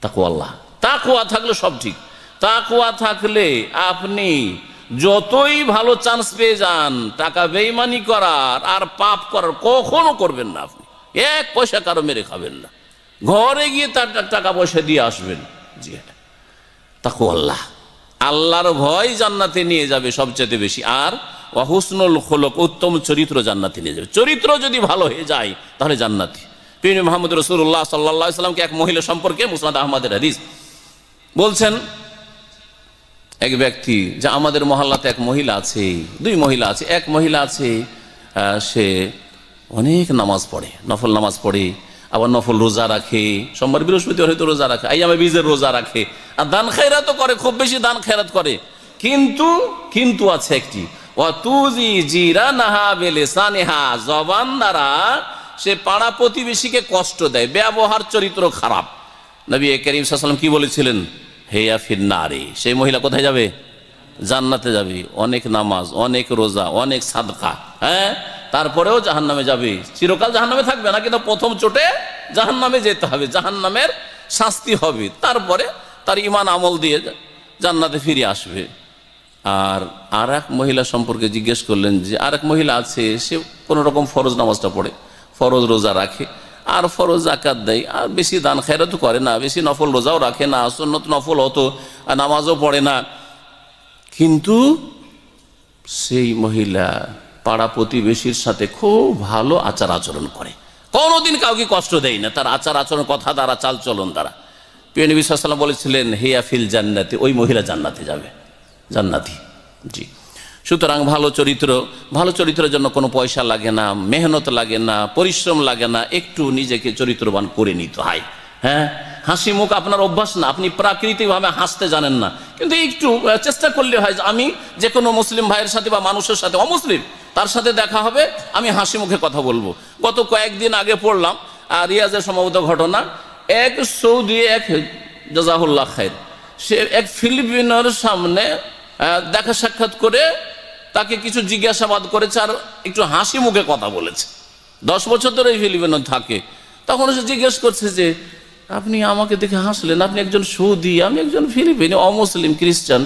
তাকু আল্লাহ তা তাকুয়া থাকলে সব ঠিক তা তাকুয়া থাকলে আপনি যতই ভালো চান্স পেয়ে যান টাকা বেইমানি করার আর পাপ করার কখনো করবেন না আপনি এক পয়সা কারো মেরে খাবেন না ঘরে গিয়ে তার টাকা পয়সা দিয়ে আসবেন জি হ্যাঁ তাকু আল্লাহ আল্লাহর ভয় জান্নাতে নিয়ে যাবে সবচেয়ে বেশি আর অহুসনুল খোলক উত্তম চরিত্র জান্নাতে নিয়ে যাবে চরিত্র যদি ভালো হয়ে যায় তাহলে জান্নাতি পিন মাহমুদ রসুল্লাহ সাল্লাহ ইসলামকে এক মহিলা সম্পর্কে মুসনাদ আহমদের হাদিস বলছেন এক ব্যক্তি যা আমাদের মহল্লাতে এক মহিলা আছে দুই মহিলা আছে এক মহিলা আছে সে অনেক নামাজ পড়ে নফল নামাজ পড়ে আবার নফল রোজা রাখে সোমবার বৃহস্পতি হয়তো রোজা রাখে আই আমি বীজের রোজা রাখে আর দান খেরাত করে খুব বেশি দান খেরাত করে কিন্তু কিন্তু আছে একটি জবান দ্বারা সে পাড়া প্রতিবেশীকে কষ্ট দেয় ব্যবহার চরিত্র খারাপ নবী করিম সাল্লাম কি বলেছিলেন হেয়া ফির নারী সেই মহিলা কোথায় যাবে জান্নাতে যাবি অনেক নামাজ অনেক রোজা অনেক সাদকা হ্যাঁ তারপরেও জাহান নামে যাবি চিরকাল জাহান নামে থাকবে না কিন্তু প্রথম চোটে জাহান নামে যেতে হবে জাহান নামের শাস্তি হবে তারপরে তার ইমান আমল দিয়ে জান্নাতে ফিরে আসবে আর আর এক মহিলা সম্পর্কে জিজ্ঞেস করলেন যে আর এক মহিলা আছে সে কোনো রকম ফরজ নামাজটা পড়ে ফরজ রোজা রাখে আর ফরজ আকার দেয় আর বেশি দান খেরাতও করে না বেশি নফল রোজাও রাখে না সন্নত নফল হতো আর নামাজও পড়ে না কিন্তু সেই মহিলা পাড়া প্রতিবেশীর সাথে খুব ভালো আচার আচরণ করে কোনোদিন কাউকে কষ্ট দেয় না তার আচার আচরণ কথা দ্বারা চলন দ্বারা প্রিয় বিশ্বাসাল্লাম বলেছিলেন হেয়া ফিল জান্নাতি ওই মহিলা জান্নাতে যাবে জান্নাতি জি সুতরাং ভালো চরিত্র ভালো চরিত্রের জন্য কোনো পয়সা লাগে না মেহনত লাগে না পরিশ্রম লাগে না একটু নিজেকে চরিত্রবান করে নিতে হয় হ্যাঁ হাসি মুখ আপনার অভ্যাস না আপনি প্রাকৃতিকভাবে হাসতে জানেন না কিন্তু একটু চেষ্টা করলে হয় যে আমি যে কোনো মুসলিম ভাইয়ের সাথে বা মানুষের সাথে অমুসলিম তার সাথে দেখা হবে আমি হাসি মুখে কথা বলবো গত কয়েকদিন আগে পড়লাম আর রিয়াজের সম্ভবত ঘটনা এক সৌদি এক জাজাহুল্লাহ খায়ের সে এক ফিলিপিনের সামনে দেখা সাক্ষাৎ করে তাকে কিছু জিজ্ঞাসাবাদ করেছে আর একটু হাসি মুখে কথা বলেছে দশ বছর ধরে এই থাকে তখন সে জিজ্ঞেস করছে যে আপনি আমাকে দেখে হাসলেন আপনি একজন সৌদি আমি একজন ফিলিপিনি অমুসলিম খ্রিস্টান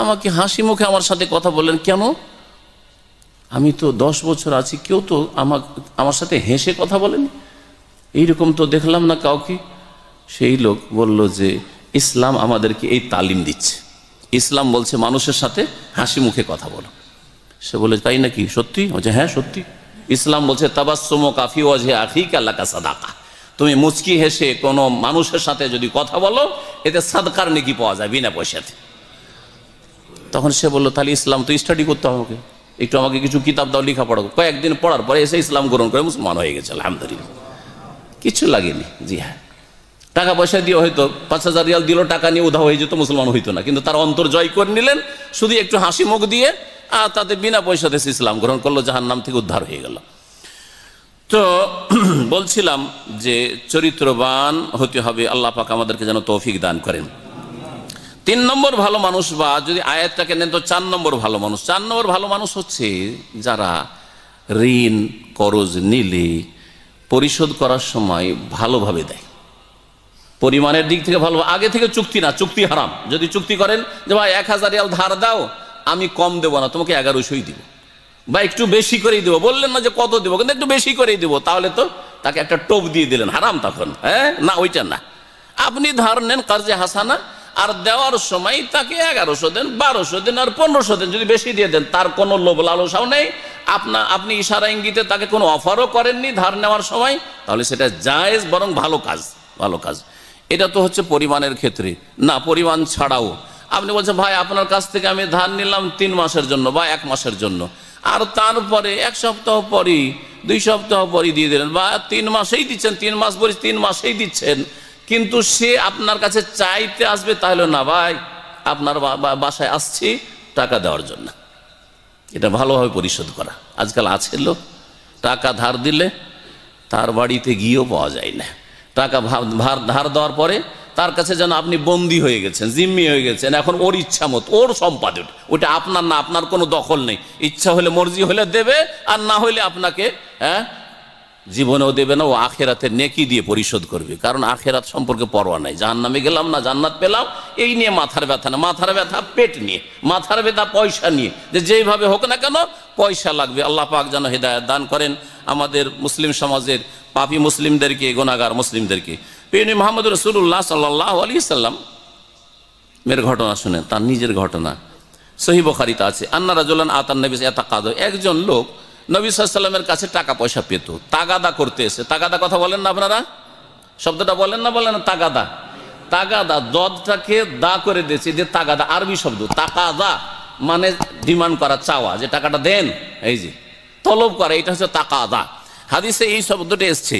আমাকে হাসি মুখে আমার সাথে কথা বললেন কেন আমি তো দশ বছর আছি কেউ তো আমার আমার সাথে হেসে কথা বলেনি এইরকম তো দেখলাম না কাউকে সেই লোক বলল যে ইসলাম আমাদেরকে এই তালিম দিচ্ছে ইসলাম বলছে মানুষের সাথে হাসি মুখে কথা বলো সে বলে তাই নাকি সত্যি বলছে হ্যাঁ সত্যি ইসলাম বলছে তাবাসম কাফি ওয়াজে আখি কালাকা সাদাকা তুমি মুচকি হেসে কোনো মানুষের সাথে যদি কথা বলো এতে সাদকার নেকি পাওয়া যায় বিনা পয়সাতে তখন সে বললো তাহলে ইসলাম তো স্টাডি করতে হবে একটু আমাকে কিছু কিতাব দাও পড়ো কয়েকদিন পড়ার পরে এসে ইসলাম গ্রহণ করে মুসলমান হয়ে গেছে আলহামদুলিল্লাহ কিছু লাগেনি জি হ্যাঁ টাকা পয়সা দিয়ে হয়তো পাঁচ হাজার রিয়াল দিল টাকা নিয়ে উধা হয়ে যেত মুসলমান হইতো না কিন্তু তার অন্তর জয় করে নিলেন শুধু একটু হাসি মুখ দিয়ে আর তাতে বিনা পয়সাতে ইসলাম গ্রহণ করলো জাহার নাম থেকে উদ্ধার হয়ে গেল তো বলছিলাম যে চরিত্রবান হতে হবে আল্লাহ পাক আমাদেরকে যেন তৌফিক দান করেন তিন নম্বর ভালো মানুষ বা যদি আয়াতটাকে নেন তো চার নম্বর ভালো মানুষ চার নম্বর ভালো মানুষ হচ্ছে যারা ঋণ করজ নিলে পরিশোধ করার সময় ভালোভাবে দেয় পরিমাণের দিক থেকে ভালো আগে থেকে চুক্তি না চুক্তি হারাম যদি চুক্তি করেন যে ভাই এক হাজার ধার দাও আমি কম দেবো না তোমাকে এগারোশোই দিব বা একটু বেশি করেই দেবো বললেন না যে কত দেবো কিন্তু একটু বেশি করেই দেবো তাহলে তো তাকে একটা টোপ দিয়ে দিলেন হারাম তখন হ্যাঁ না ওইটা না আপনি ধার নেন কার্যে হাসানা আর দেওয়ার সময় তাকে এগারোশো দেন বারোশো দেন আর পনেরোশো দেন যদি বেশি দিয়ে দেন তার কোনো লোভ লালসাও নেই আপনা আপনি ইশারা ইঙ্গিতে তাকে কোনো অফারও করেননি ধার নেওয়ার সময় তাহলে সেটা জায়েজ বরং ভালো কাজ ভালো কাজ এটা তো হচ্ছে পরিমাণের ক্ষেত্রে না পরিমাণ ছাড়াও আপনি বলছেন ভাই আপনার কাছ থেকে আমি ধার নিলাম তিন মাসের জন্য বা এক মাসের জন্য আর তারপরে এক সপ্তাহ পরই দুই সপ্তাহ পরই দিয়ে দিলেন বা তিন মাসেই দিচ্ছেন তিন মাস পরে তিন মাসেই দিচ্ছেন কিন্তু সে আপনার কাছে চাইতে আসবে তাহলে না ভাই আপনার বাসায় আসছি টাকা দেওয়ার জন্য এটা ভালোভাবে পরিশোধ করা আজকাল আছে লোক টাকা ধার দিলে তার বাড়িতে গিয়েও পাওয়া যায় না টাকা ধার ধার দেওয়ার পরে তার কাছে যেন আপনি বন্দি হয়ে গেছেন জিম্মি হয়ে গেছেন এখন ওর ইচ্ছা মতো ওর সম্পাদক ওটা আপনার না আপনার কোনো দখল নেই ইচ্ছা হলে মর্জি হলে দেবে আর না হলে আপনাকে হ্যাঁ জীবনেও দেবে না ও আখেরাতে নেকি দিয়ে পরিশোধ করবে কারণ আখেরাত সম্পর্কে পরোয়া নাই জাহান নামে গেলাম না জান্নাত পেলাম এই নিয়ে মাথার ব্যথা না মাথার ব্যথা পেট নিয়ে মাথার ব্যথা পয়সা নিয়ে যে যেইভাবে হোক না কেন পয়সা লাগবে আল্লাহ পাক যেন হৃদায়ত দান করেন আমাদের মুসলিম সমাজের পাপি মুসলিমদেরকে গোনাগার মুসলিমদেরকে পেনে মোহাম্মদ রসুল্লাহ সাল্লাহ আলী সাল্লাম মেয়ের ঘটনা শুনেন তার নিজের ঘটনা সহি বখারিতা আছে আন্না রাজুল্লান আতার নবী এত কাদ একজন লোক নবী সাল্লামের কাছে টাকা পয়সা পেত তাগাদা করতে এসে তাগাদা কথা বলেন না আপনারা শব্দটা বলেন না বলেন তাগাদা তাগাদা দদটাকে দা করে দিয়েছে যে তাগাদা আরবি শব্দ তাকাদা মানে ডিমান্ড করা চাওয়া যে টাকাটা দেন এই যে তলব করা এটা হচ্ছে তাকাদা হাদিসে এই শব্দটা এসছে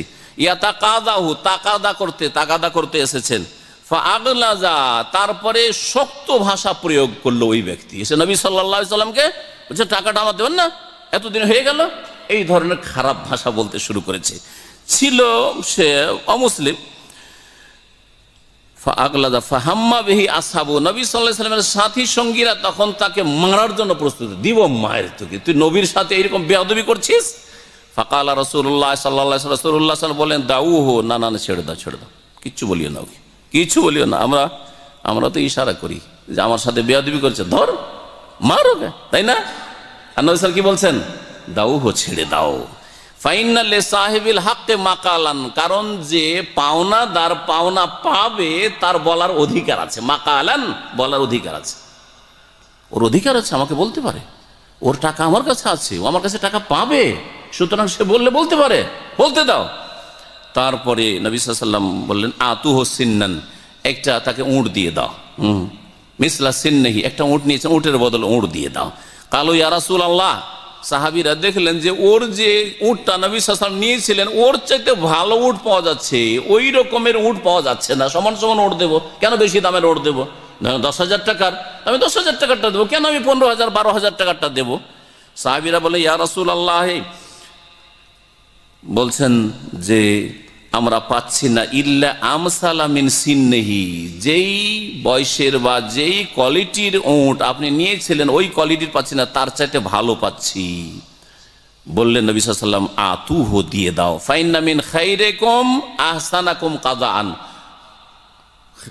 তারপরে শক্ত ভাষা প্রয়োগ করলো ওই ব্যক্তি এসে নবী সাল্লা সাল্লামকে বলছে টাকাটা আমার দেবেন না এতদিন হয়ে গেল এই ধরনের খারাপ ভাষা বলতে শুরু করেছে ছিল সে অমুসলিম সাল্লামের সাথী সঙ্গীরা তখন তাকে মারার জন্য প্রস্তুত দিব মায়ের তোকে তুই নবীর সাথে এরকম বেয়াদবি করছিস ফাঁকালা রসুল্লাহ সাল্লাহ রসুল্লাহ সাল বলেন দাউ হো না না ছেড়ে দাও ছেড়ে দাও কিচ্ছু বলিও না ওকে কিচ্ছু বলিও না আমরা আমরা তো ইশারা করি যে আমার সাথে বেয়াদবি করছে ধর মার ওকে তাই না আর স্যার সাল কি বলছেন দাউ হো ছেড়ে দাও ফাইনালে সাহেবিল হাককে মাকালান কারণ যে পাওনা দার পাওনা পাবে তার বলার অধিকার আছে মাকালান বলার অধিকার আছে ওর অধিকার আছে আমাকে বলতে পারে ওর টাকা আমার কাছে আছে ও আমার কাছে টাকা পাবে সুতরাং সে বললে বলতে পারে বলতে দাও তারপরে নবিসাল্লাম বললেন আতুহ সিন্নান একটা তাকে উঁট দিয়ে দাও হুম মিসলা সিন্নেহি একটা উঁট নিয়েছে উঁটের বদলে উঁট দিয়ে দাও কালো ইয়ারাসুল আল্লাহ সাহাবিরা দেখলেন যে ওর যে উঁটটা নবী নিয়েছিলেন ওর চাইতে ভালো উঁট পাওয়া যাচ্ছে ওই রকমের উঁট পাওয়া যাচ্ছে না সমান সমান ওট দেবো কেন বেশি দামের উঠ দেবো দশ হাজার টাকার আমি দশ হাজার টাকারটা দেবো কেন আমি পনেরো হাজার বারো হাজার টাকারটা দেবো সাহাবিরা বলে ইয়ারাসুল আল্লাহ বলছেন যে আমরা পাচ্ছি না ইল্লা আমসালামিন সিন্নেহি যেই বয়সের বা যেই কোয়ালিটির উঁট আপনি নিয়েছিলেন ওই কোয়ালিটির পাচ্ছি না তার চাইতে ভালো পাচ্ছি বললেন নবী সাল্লাম আতু হো দিয়ে দাও ফাইনামিন খাইরেকম আহসানাকুম কাজা আন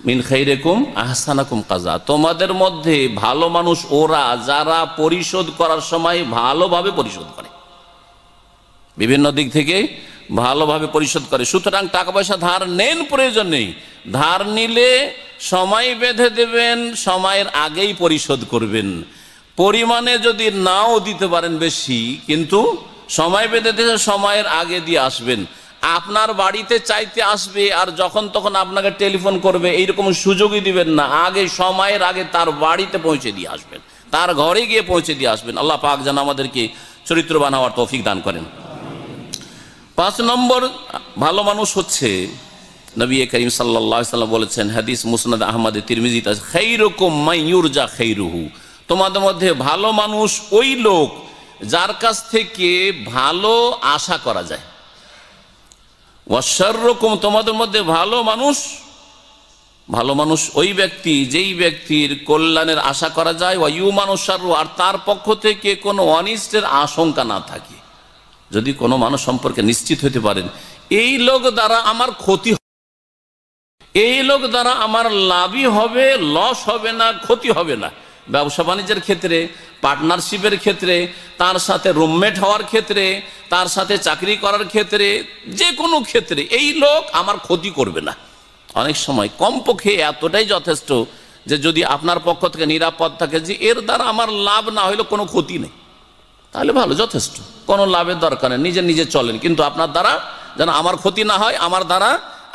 মিন খাইরেকুম আহসানাকুম কাজা তোমাদের মধ্যে ভালো মানুষ ওরা যারা পরিশোধ করার সময় ভালোভাবে পরিশোধ করে বিভিন্ন দিক থেকে ভালোভাবে পরিশোধ করে সুতরাং টাকা পয়সা ধার নেন প্রয়োজন নেই ধার নিলে সময় বেঁধে দেবেন সময়ের আগেই পরিশোধ করবেন পরিমাণে যদি নাও দিতে পারেন বেশি কিন্তু সময় বেঁধে দিতে সময়ের আগে দিয়ে আসবেন আপনার বাড়িতে চাইতে আসবে আর যখন তখন আপনাকে টেলিফোন করবে এইরকম সুযোগই দিবেন না আগে সময়ের আগে তার বাড়িতে পৌঁছে দিয়ে আসবেন তার ঘরে গিয়ে পৌঁছে দিয়ে আসবেন আল্লাহ পাক যেন আমাদেরকে চরিত্রবান হওয়ার তৌফিক দান করেন পাঁচ নম্বর ভালো মানুষ হচ্ছে নবী করিম সাল্লাম বলেছেন হাদিস মুসনাদ আহমদ তিরমিজিত আছে মাইয়ুরজা খৈরুহু তোমাদের মধ্যে ভালো মানুষ ওই লোক যার কাছ থেকে ভালো আশা করা যায় ওয়াশাররকম তোমাদের মধ্যে ভালো মানুষ ভালো মানুষ ওই ব্যক্তি যেই ব্যক্তির কল্যাণের আশা করা যায় ইউ মানুষ আর তার পক্ষ থেকে কোনো অনিষ্টের আশঙ্কা না থাকে যদি কোনো মানুষ সম্পর্কে নিশ্চিত হইতে পারেন এই লোক দ্বারা আমার ক্ষতি এই লোক দ্বারা আমার লাভই হবে লস হবে না ক্ষতি হবে না ব্যবসা বাণিজ্যের ক্ষেত্রে পার্টনারশিপের ক্ষেত্রে তার সাথে রুমমেট হওয়ার ক্ষেত্রে তার সাথে চাকরি করার ক্ষেত্রে যে কোনো ক্ষেত্রে এই লোক আমার ক্ষতি করবে না অনেক সময় কমপক্ষে এতটাই যথেষ্ট যে যদি আপনার পক্ষ থেকে নিরাপদ থাকে যে এর দ্বারা আমার লাভ না হইলে কোনো ক্ষতি নেই তাহলে ভালো যথেষ্ট কোনো লাভের দরকার নেই নিজে নিজে চলেন কিন্তু আপনার দ্বারা যেন আমার ক্ষতি না হয় আমার দ্বারা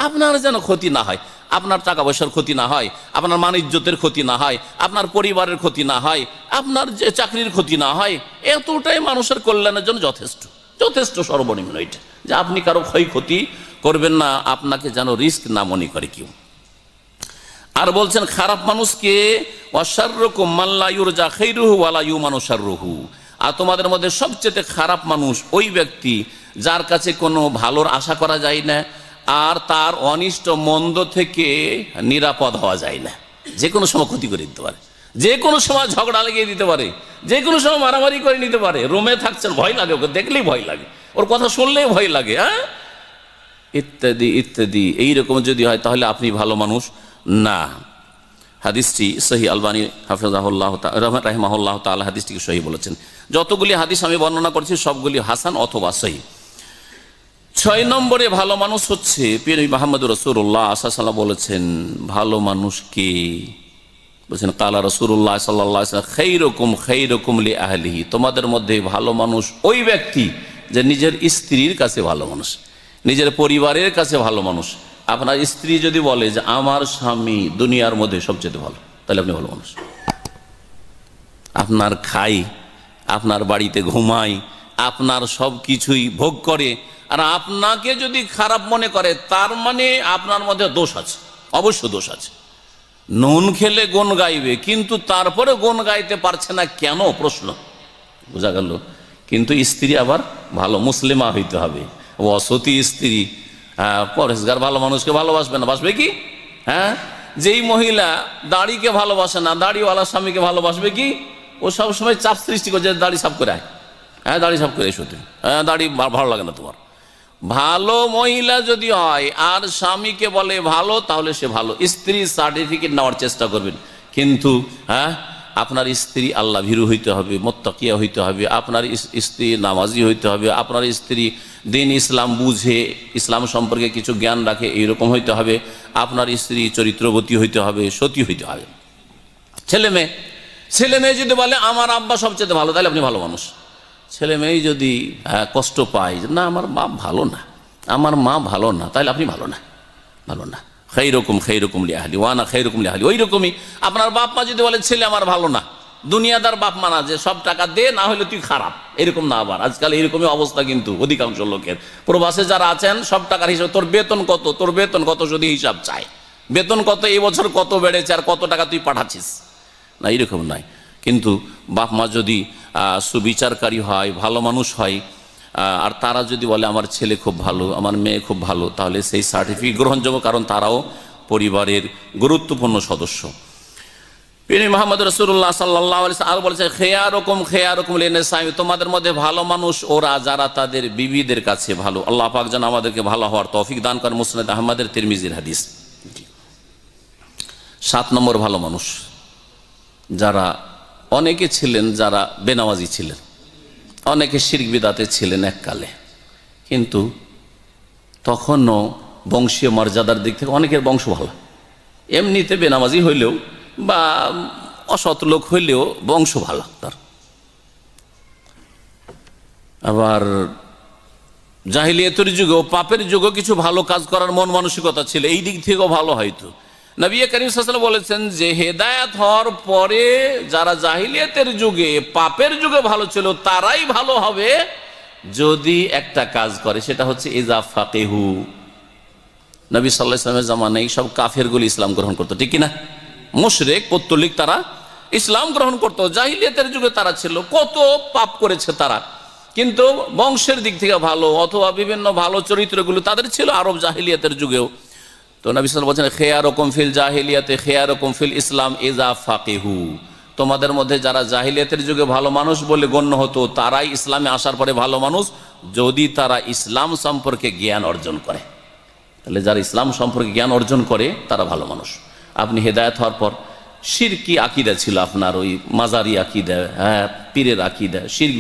আপনার যেন ক্ষতি না হয় আপনার টাকা পয়সার ক্ষতি না হয় আপনার মান ইজ্জতের ক্ষতি না হয় আপনার পরিবারের ক্ষতি না হয় আপনার যে চাকরির ক্ষতি না হয় এতটাই মানুষের কল্যাণের জন্য যথেষ্ট যথেষ্ট সর্বনিম্ন এটা যে আপনি কারো ক্ষতি করবেন না আপনাকে যেন রিস্ক না মনে করে কেউ আর বলছেন খারাপ মানুষকে মাল্লা মাল্লায়ুর যা খেই রুহু ওয়ালা ইউ মানুষার রুহু আর তোমাদের মধ্যে সবচেয়ে খারাপ মানুষ ওই ব্যক্তি যার কাছে কোনো ভালোর আশা করা যায় না আর তার অনিষ্ট মন্দ থেকে নিরাপদ হওয়া যায় না যে কোনো সময় ক্ষতি করে দিতে পারে যে কোনো সময় ঝগড়া লাগিয়ে দিতে পারে যে কোনো সময় মারামারি করে নিতে পারে রোমে থাকছেন ভয় লাগে ওকে দেখলেই ভয় লাগে ওর কথা শুনলেই ভয় লাগে হ্যাঁ ইত্যাদি ইত্যাদি এইরকম যদি হয় তাহলে আপনি ভালো মানুষ না হাদিসটি সহি আলবানী হাফিজাহুল্লাহ রাহমাহুল্লাহ তাল্লাহ হাদিসটিকে সহি বলেছেন যতগুলি হাদিস আমি বর্ণনা করছি সবগুলি হাসান অথবা সহি ছয় নম্বরে ভালো মানুষ হচ্ছে পীর মাহমুদ রসুল্লাহ আসাল্লাহ বলেছেন ভালো মানুষকে বলছেন কালা রসুল্লাহ সাল্লাহ খেই রকম খৈ রকমলি আহলিহি তোমাদের মধ্যে ভালো মানুষ ওই ব্যক্তি যে নিজের স্ত্রীর কাছে ভালো মানুষ নিজের পরিবারের কাছে ভালো মানুষ আপনার স্ত্রী যদি বলে যে আমার স্বামী দুনিয়ার মধ্যে সবচেয়ে ভালো তাহলে আপনি ভালো মানুষ আপনার খাই আপনার বাড়িতে ঘুমাই আপনার সব কিছুই ভোগ করে আর আপনাকে যদি খারাপ মনে করে তার মানে আপনার মধ্যে দোষ আছে অবশ্য দোষ আছে নুন খেলে গুণ গাইবে কিন্তু তারপরে গুণ গাইতে পারছে না কেন প্রশ্ন বোঝা গেল কিন্তু স্ত্রী আবার ভালো মুসলিমা হইতে হবে অসতী স্ত্রী হ্যাঁ, পরেজগার ভালো মানুষকে ভালোবাসবে না বাসবে কি হ্যাঁ যেই মহিলা দাড়িকে ভালোবাসে না দাড়িওয়ালা স্বামীকে ভালোবাসবে কি ও সবসময় চাপ সৃষ্টি করছে দাড়ি সাফ করে আয় হ্যাঁ দাড়ি সাফ করে শুধু হ্যাঁ দাড়ি ভালো লাগে না তোমার ভালো মহিলা যদি হয় আর স্বামীকে বলে ভালো তাহলে সে ভালো স্ত্রী সার্টিফিকেট নেওয়ার চেষ্টা করবেন কিন্তু হ্যাঁ আপনার স্ত্রী আল্লাহ ভীরু হইতে হবে মোত্তাকিয়া হইতে হবে আপনার স্ত্রী নামাজি হইতে হবে আপনার স্ত্রী দিন ইসলাম বুঝে ইসলাম সম্পর্কে কিছু জ্ঞান রাখে এইরকম হইতে হবে আপনার স্ত্রী চরিত্রবতী হইতে হবে সতী হইতে হবে ছেলে মেয়ে ছেলে মেয়ে যদি বলে আমার আব্বা সবচেয়ে ভালো তাহলে আপনি ভালো মানুষ ছেলে মেয়ে যদি কষ্ট পায় না আমার মা ভালো না আমার মা ভালো না তাহলে আপনি ভালো না ভালো না খেই রকম খেই রকম লিহালি ওয়ানা খেই রকম লিহালি ওই রকমই আপনার বাপ মা যদি বলে ছেলে আমার ভালো না দুনিয়াদার বাপ মা না যে সব টাকা দে না হলে তুই খারাপ এরকম না আবার আজকাল এরকমই অবস্থা কিন্তু অধিকাংশ লোকের প্রবাসে যারা আছেন সব টাকার হিসাব তোর বেতন কত তোর বেতন কত যদি হিসাব চায় বেতন কত এই বছর কত বেড়েছে আর কত টাকা তুই পাঠাচ্ছিস না এরকম নয় কিন্তু বাপ মা যদি সুবিচারকারী হয় ভালো মানুষ হয় আর তারা যদি বলে আমার ছেলে খুব ভালো আমার মেয়ে খুব ভালো তাহলে সেই সার্টিফিকেট গ্রহণযোগ্য কারণ তারাও পরিবারের গুরুত্বপূর্ণ সদস্য পিনি মোহাম্মদ রসুল্লাহ সাল্লাহ আর বলছে খেয়া রকম খেয়া রকম সাহেব তোমাদের মধ্যে ভালো মানুষ ওরা যারা তাদের বিবিদের কাছে ভালো আল্লাহ পাক যেন আমাদেরকে ভালো হওয়ার তফিক দান করেন মুসনাদ আহমদের তিরমিজির হাদিস সাত নম্বর ভালো মানুষ যারা অনেকে ছিলেন যারা বেনামাজি ছিলেন অনেকে শির্ক বিদাতে ছিলেন এককালে কিন্তু তখনও বংশীয় মর্যাদার দিক থেকে অনেকের বংশ ভালো এমনিতে বেনামাজি হইলেও বা অসৎ লোক হইলেও বংশ ভালো তার আবার জাহিলিয়তের যুগেও পাপের যুগেও কিছু ভালো কাজ করার মন মানসিকতা ছিল এই দিক থেকেও ভালো হয়তো নবিয়া করিম বলেছেন যে হেদায়াত হওয়ার পরে যারা জাহিলিয়াতের যুগে পাপের যুগে ভালো ছিল তারাই ভালো হবে যদি একটা কাজ করে সেটা হচ্ছে এজা ফাকেহু নবী সাল্লাহ ইসলামের জামানে সব কাফেরগুলি ইসলাম গ্রহণ করতো ঠিক কিনা মুশরেক পত্তলিক তারা ইসলাম গ্রহণ করতো জাহিলিয়াতের যুগে তারা ছিল কত পাপ করেছে তারা কিন্তু বংশের দিক থেকে ভালো অথবা বিভিন্ন ভালো চরিত্রগুলো তাদের ছিল আরব জাহিলিয়াতের যুগেও তো নবিসাল বলছেন খেয়া রকম ফিল জাহিলিয়াতে খেয়া রকম ফিল ইসলাম এজা ফাকিহু তোমাদের মধ্যে যারা জাহিলিয়াতের যুগে ভালো মানুষ বলে গণ্য হতো তারাই ইসলামে আসার পরে ভালো মানুষ যদি তারা ইসলাম সম্পর্কে জ্ঞান অর্জন করে তাহলে যারা ইসলাম সম্পর্কে জ্ঞান অর্জন করে তারা ভালো মানুষ আপনি হেদায়ত হওয়ার পর সিরকি আকিদা ছিল আপনার ওই মাজারি আকিদা হ্যাঁ পীরের আকিদা সির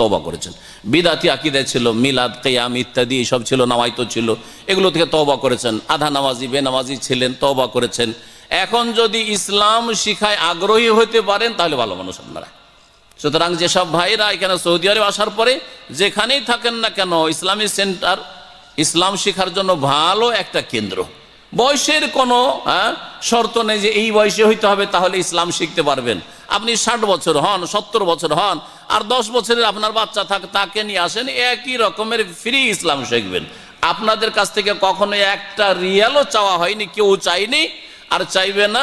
তবা করেছেন বিদাতি আকিদা ছিল মিলাদ কেয়াম ইত্যাদি এইসব ছিল নামাইত ছিল এগুলো থেকে তবা করেছেন আধা নামাজি বেনামাজি ছিলেন তবা করেছেন এখন যদি ইসলাম শিখায় আগ্রহী হতে পারেন তাহলে ভালো মানুষ আপনারা সুতরাং যেসব ভাইরা এখানে সৌদি আরব আসার পরে যেখানেই থাকেন না কেন ইসলামী সেন্টার ইসলাম শিখার জন্য ভালো একটা কেন্দ্র বয়সের কোনো হ্যাঁ, শর্ত নেই যে এই বয়সে হইতে হবে তাহলে ইসলাম শিখতে পারবেন আপনি ষাট বছর হন সত্তর বছর হন আর দশ বছরের আপনার বাচ্চা থাক তাকে নিয়ে আসেন একই রকমের ফ্রি ইসলাম শিখবেন আপনাদের কাছ থেকে কখনো একটা রিয়ালও চাওয়া হয়নি কেউ চাইনি আর চাইবে না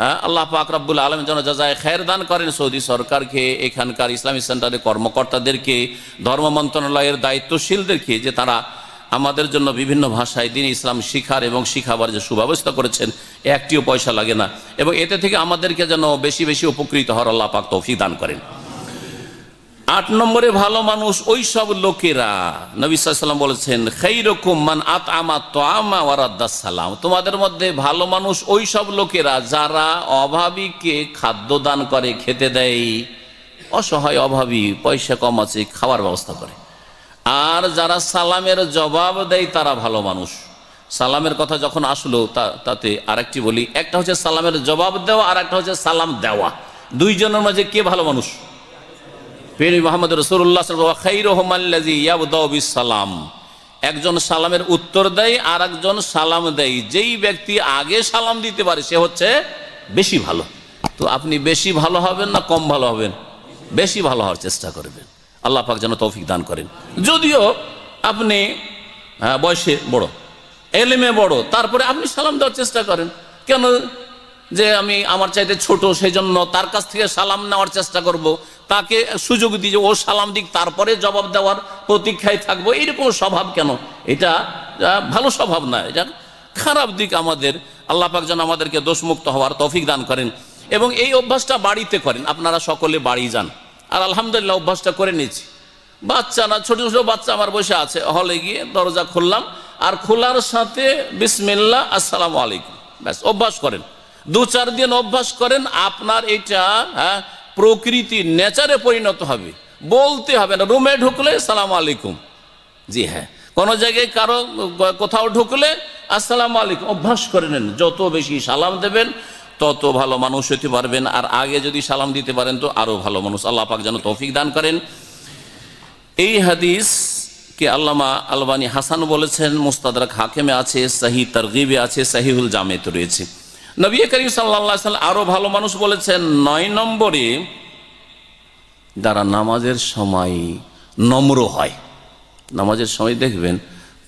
হ্যাঁ আল্লাহ পাক রাব্বুল আলম যেন যাজায় খায়ের দান করেন সৌদি সরকারকে এখানকার ইসলামী সেন্টারের কর্মকর্তাদেরকে ধর্ম মন্ত্রণালয়ের দায়িত্বশীলদেরকে যে তারা আমাদের জন্য বিভিন্ন ভাষায় দিন ইসলাম শিখার এবং শিখাবার যে সুব্যবস্থা করেছেন একটিও পয়সা লাগে না এবং এতে থেকে আমাদেরকে যেন বেশি বেশি উপকৃত হওয়ার আল্লাহ পাক তৌফিক দান করেন আট নম্বরে ভালো মানুষ ওই সব লোকেরা নবিসাল্লাম বলেছেন সেই রকম মান আত আমা তো আমা সালাম তোমাদের মধ্যে ভালো মানুষ ওই সব লোকেরা যারা অভাবীকে খাদ্য দান করে খেতে দেয় অসহায় অভাবী পয়সা কম আছে খাওয়ার ব্যবস্থা করে আর যারা সালামের জবাব দেয় তারা ভালো মানুষ সালামের কথা যখন আসলো তাতে আর একটি বলি একটা হচ্ছে সালামের জবাব দেওয়া আর একটা হচ্ছে সালাম দেওয়া দুইজনের মাঝে কে ভালো মানুষ সালাম একজন সালামের উত্তর দেয় আর একজন সালাম দেয় যেই ব্যক্তি আগে সালাম দিতে পারে সে হচ্ছে বেশি ভালো তো আপনি বেশি ভালো হবেন না কম ভালো হবেন বেশি ভালো হওয়ার চেষ্টা করবেন আল্লাহ পাক যেন তৌফিক দান করেন যদিও আপনি হ্যাঁ, বয়সে বড় এলেমে বড় তারপরে আপনি সালাম দেওয়ার চেষ্টা করেন কেন যে আমি আমার চাইতে ছোট সেই জন্য তার কাছ থেকে সালাম নেওয়ার চেষ্টা করব। তাকে সুযোগ দিই যে ও সালাম দিক তারপরে জবাব দেওয়ার প্রতীক্ষায় থাকবো এইরকম স্বভাব কেন এটা ভালো স্বভাব না এটা খারাপ দিক আমাদের আল্লাহ পাক যেন আমাদেরকে দোষমুক্ত হওয়ার তফিক দান করেন এবং এই অভ্যাসটা বাড়িতে করেন আপনারা সকলে বাড়ি যান আর আলহামদুলিল্লাহ অভ্যাসটা করে নিয়েছি বাচ্চা না ছোট ছোট বাচ্চা আমার বসে আছে হলে গিয়ে দরজা খুললাম আর খোলার সাথে বিসমিল্লা আসসালাম আলাইকুম ব্যাস অভ্যাস করেন দু চার দিন অভ্যাস করেন আপনার এটা হ্যাঁ প্রকৃতি নেচারে পরিণত হবে বলতে হবে না রুমে ঢুকলে সালাম আলাইকুম জি হ্যাঁ কোনো জায়গায় কারো কোথাও ঢুকলে আসসালাম আলাইকুম অভ্যাস করে নেন যত বেশি সালাম দেবেন তত ভালো মানুষ হতে পারবেন আর আগে যদি সালাম দিতে পারেন তো আরও ভালো মানুষ আল্লাহ পাক যেন তৌফিক দান করেন এই হাদিস কে আল্লামা আলবানী হাসান বলেছেন মুস্তাদরাক হাকেমে আছে সাহি তরগিবে আছে সাহিহুল জামেত রয়েছে নবী করিম সাল্লা সাল্লাম আরও ভালো মানুষ বলেছেন নয় নম্বরে যারা নামাজের সময় নম্র হয় নামাজের সময় দেখবেন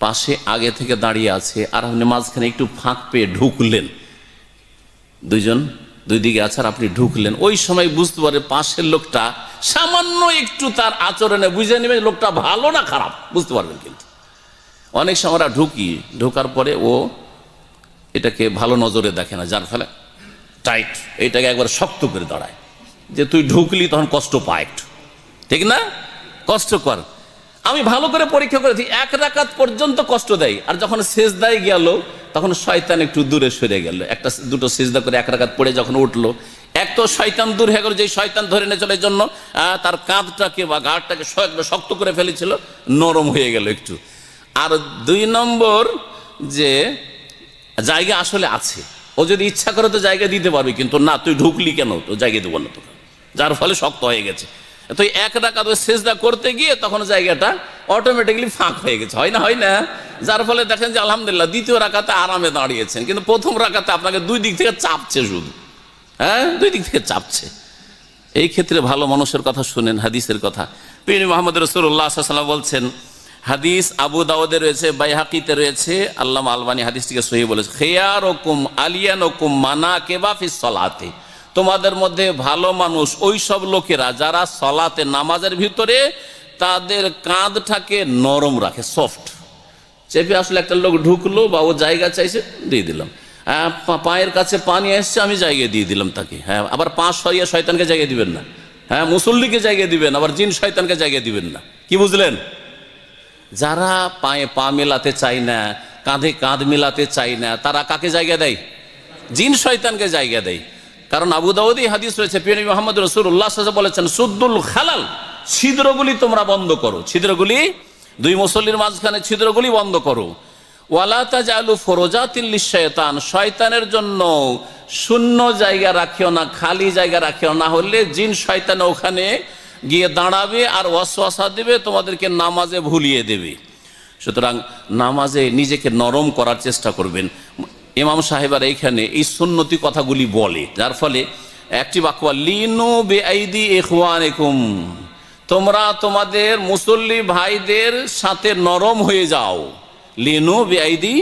পাশে আগে থেকে দাঁড়িয়ে আছে আর আপনি মাঝখানে একটু ফাঁক পেয়ে ঢুকলেন দুইজন দুই দিকে আছার আপনি ঢুকলেন ওই সময় বুঝতে পারে পাশের লোকটা সামান্য একটু তার আচরণে বুঝে নেবে লোকটা ভালো না খারাপ বুঝতে পারবেন কিন্তু অনেক সময় আমরা ঢুকি ঢোকার পরে ও এটাকে ভালো নজরে দেখে না যার ফলে টাইট এটাকে একবার শক্ত করে দাঁড়ায় যে তুই ঢুকলি তখন কষ্ট পায় একটু ঠিক না কষ্ট কর আমি ভালো করে পরীক্ষা করেছি এক রাকাত পর্যন্ত কষ্ট দেয় আর যখন শেষ দায় গেল তখন শয়তান একটু দূরে সরে গেল একটা দুটো সিজদা করে এক রাখাত পড়ে যখন উঠলো এক তো শয়তান দূর হয়ে গেল যে শয়তান ধরে নিয়ে চলে জন্য তার কাঁধটাকে বা ঘাটটাকে শক্ত করে ফেলেছিল নরম হয়ে গেল একটু আর দুই নম্বর যে জায়গা আসলে আছে ও যদি ইচ্ছা করে তো জায়গা দিতে পারবে কিন্তু না তুই ঢুকলি কেন তো জায়গা দেবো না তোকে যার ফলে শক্ত হয়ে গেছে তো এক রাকাত সেজদা করতে গিয়ে তখন জায়গাটা অটোমেটিকলি ফাঁক হয়ে গেছে হয় না হয় না যার ফলে দেখেন যে আলহামদুলিল্লাহ দ্বিতীয় রাকাতে আরামে দাঁড়িয়েছেন কিন্তু প্রথম রাকাতে আপনাকে দুই দিক থেকে চাপছে শুধু হ্যাঁ দুই দিক থেকে চাপছে এই ক্ষেত্রে ভালো মানুষের কথা শুনেন হাদিসের কথা পিন মোহাম্মদ রসুল্লাহাম বলছেন হাদিস আবু দাউদে রয়েছে বাইহাকিতে রয়েছে আল্লাহ আলবানী হাদিসটিকে সহি বলেছে খেয়ার ওকুম আলিয়ান ওকুম মানা কেবাফিস সলাতে তোমাদের মধ্যে ভালো মানুষ ওই সব লোকেরা যারা সলাতে নামাজের ভিতরে তাদের কাঁধটাকে নরম রাখে সফট চেপে আসলে একটা লোক ঢুকলো বা ও জায়গা চাইছে দিয়ে দিলাম হ্যাঁ পায়ের কাছে পানি এসছে আমি জায়গা দিয়ে দিলাম তাকে হ্যাঁ আবার পাঁচ সরিয়ে শয়তানকে জায়গায় দিবেন না হ্যাঁ মুসল্লিকে জায়গা দিবেন আবার জিন শয়তানকে জায়গা দিবেন না কি বুঝলেন যারা পায়ে পা মেলাতে চায় না কাঁধে কাঁধ মেলাতে চায় না তারা কাকে জায়গা দেয় জিন শয়তানকে জায়গা দেয় কারণ আবু দাউদি হাদিস রয়েছে পিয়ানি মোহাম্মদ রসুল্লাহ বলেছেন সুদ্দুল খালাল ছিদ্রগুলি তোমরা বন্ধ করো ছিদ্রগুলি দুই মুসল্লির মাঝখানে ছিদ্রগুলি বন্ধ করো ফরোজা শয়তানের জন্য শূন্য জায়গা রাখিও না খালি জায়গা রাখিও না হলে জিন শয়তান ওখানে গিয়ে দাঁড়াবে আর দেবে তোমাদেরকে নামাজে ভুলিয়ে দেবে সুতরাং নামাজে নিজেকে নরম করার চেষ্টা করবেন ইমাম সাহেবার এইখানে এই সুন্নতি কথাগুলি বলে যার ফলে একটি বাক্য লিনু তোমরা তোমাদের মুসল্লি ভাইদের সাথে নরম হয়ে যাও লিনু বেআইদি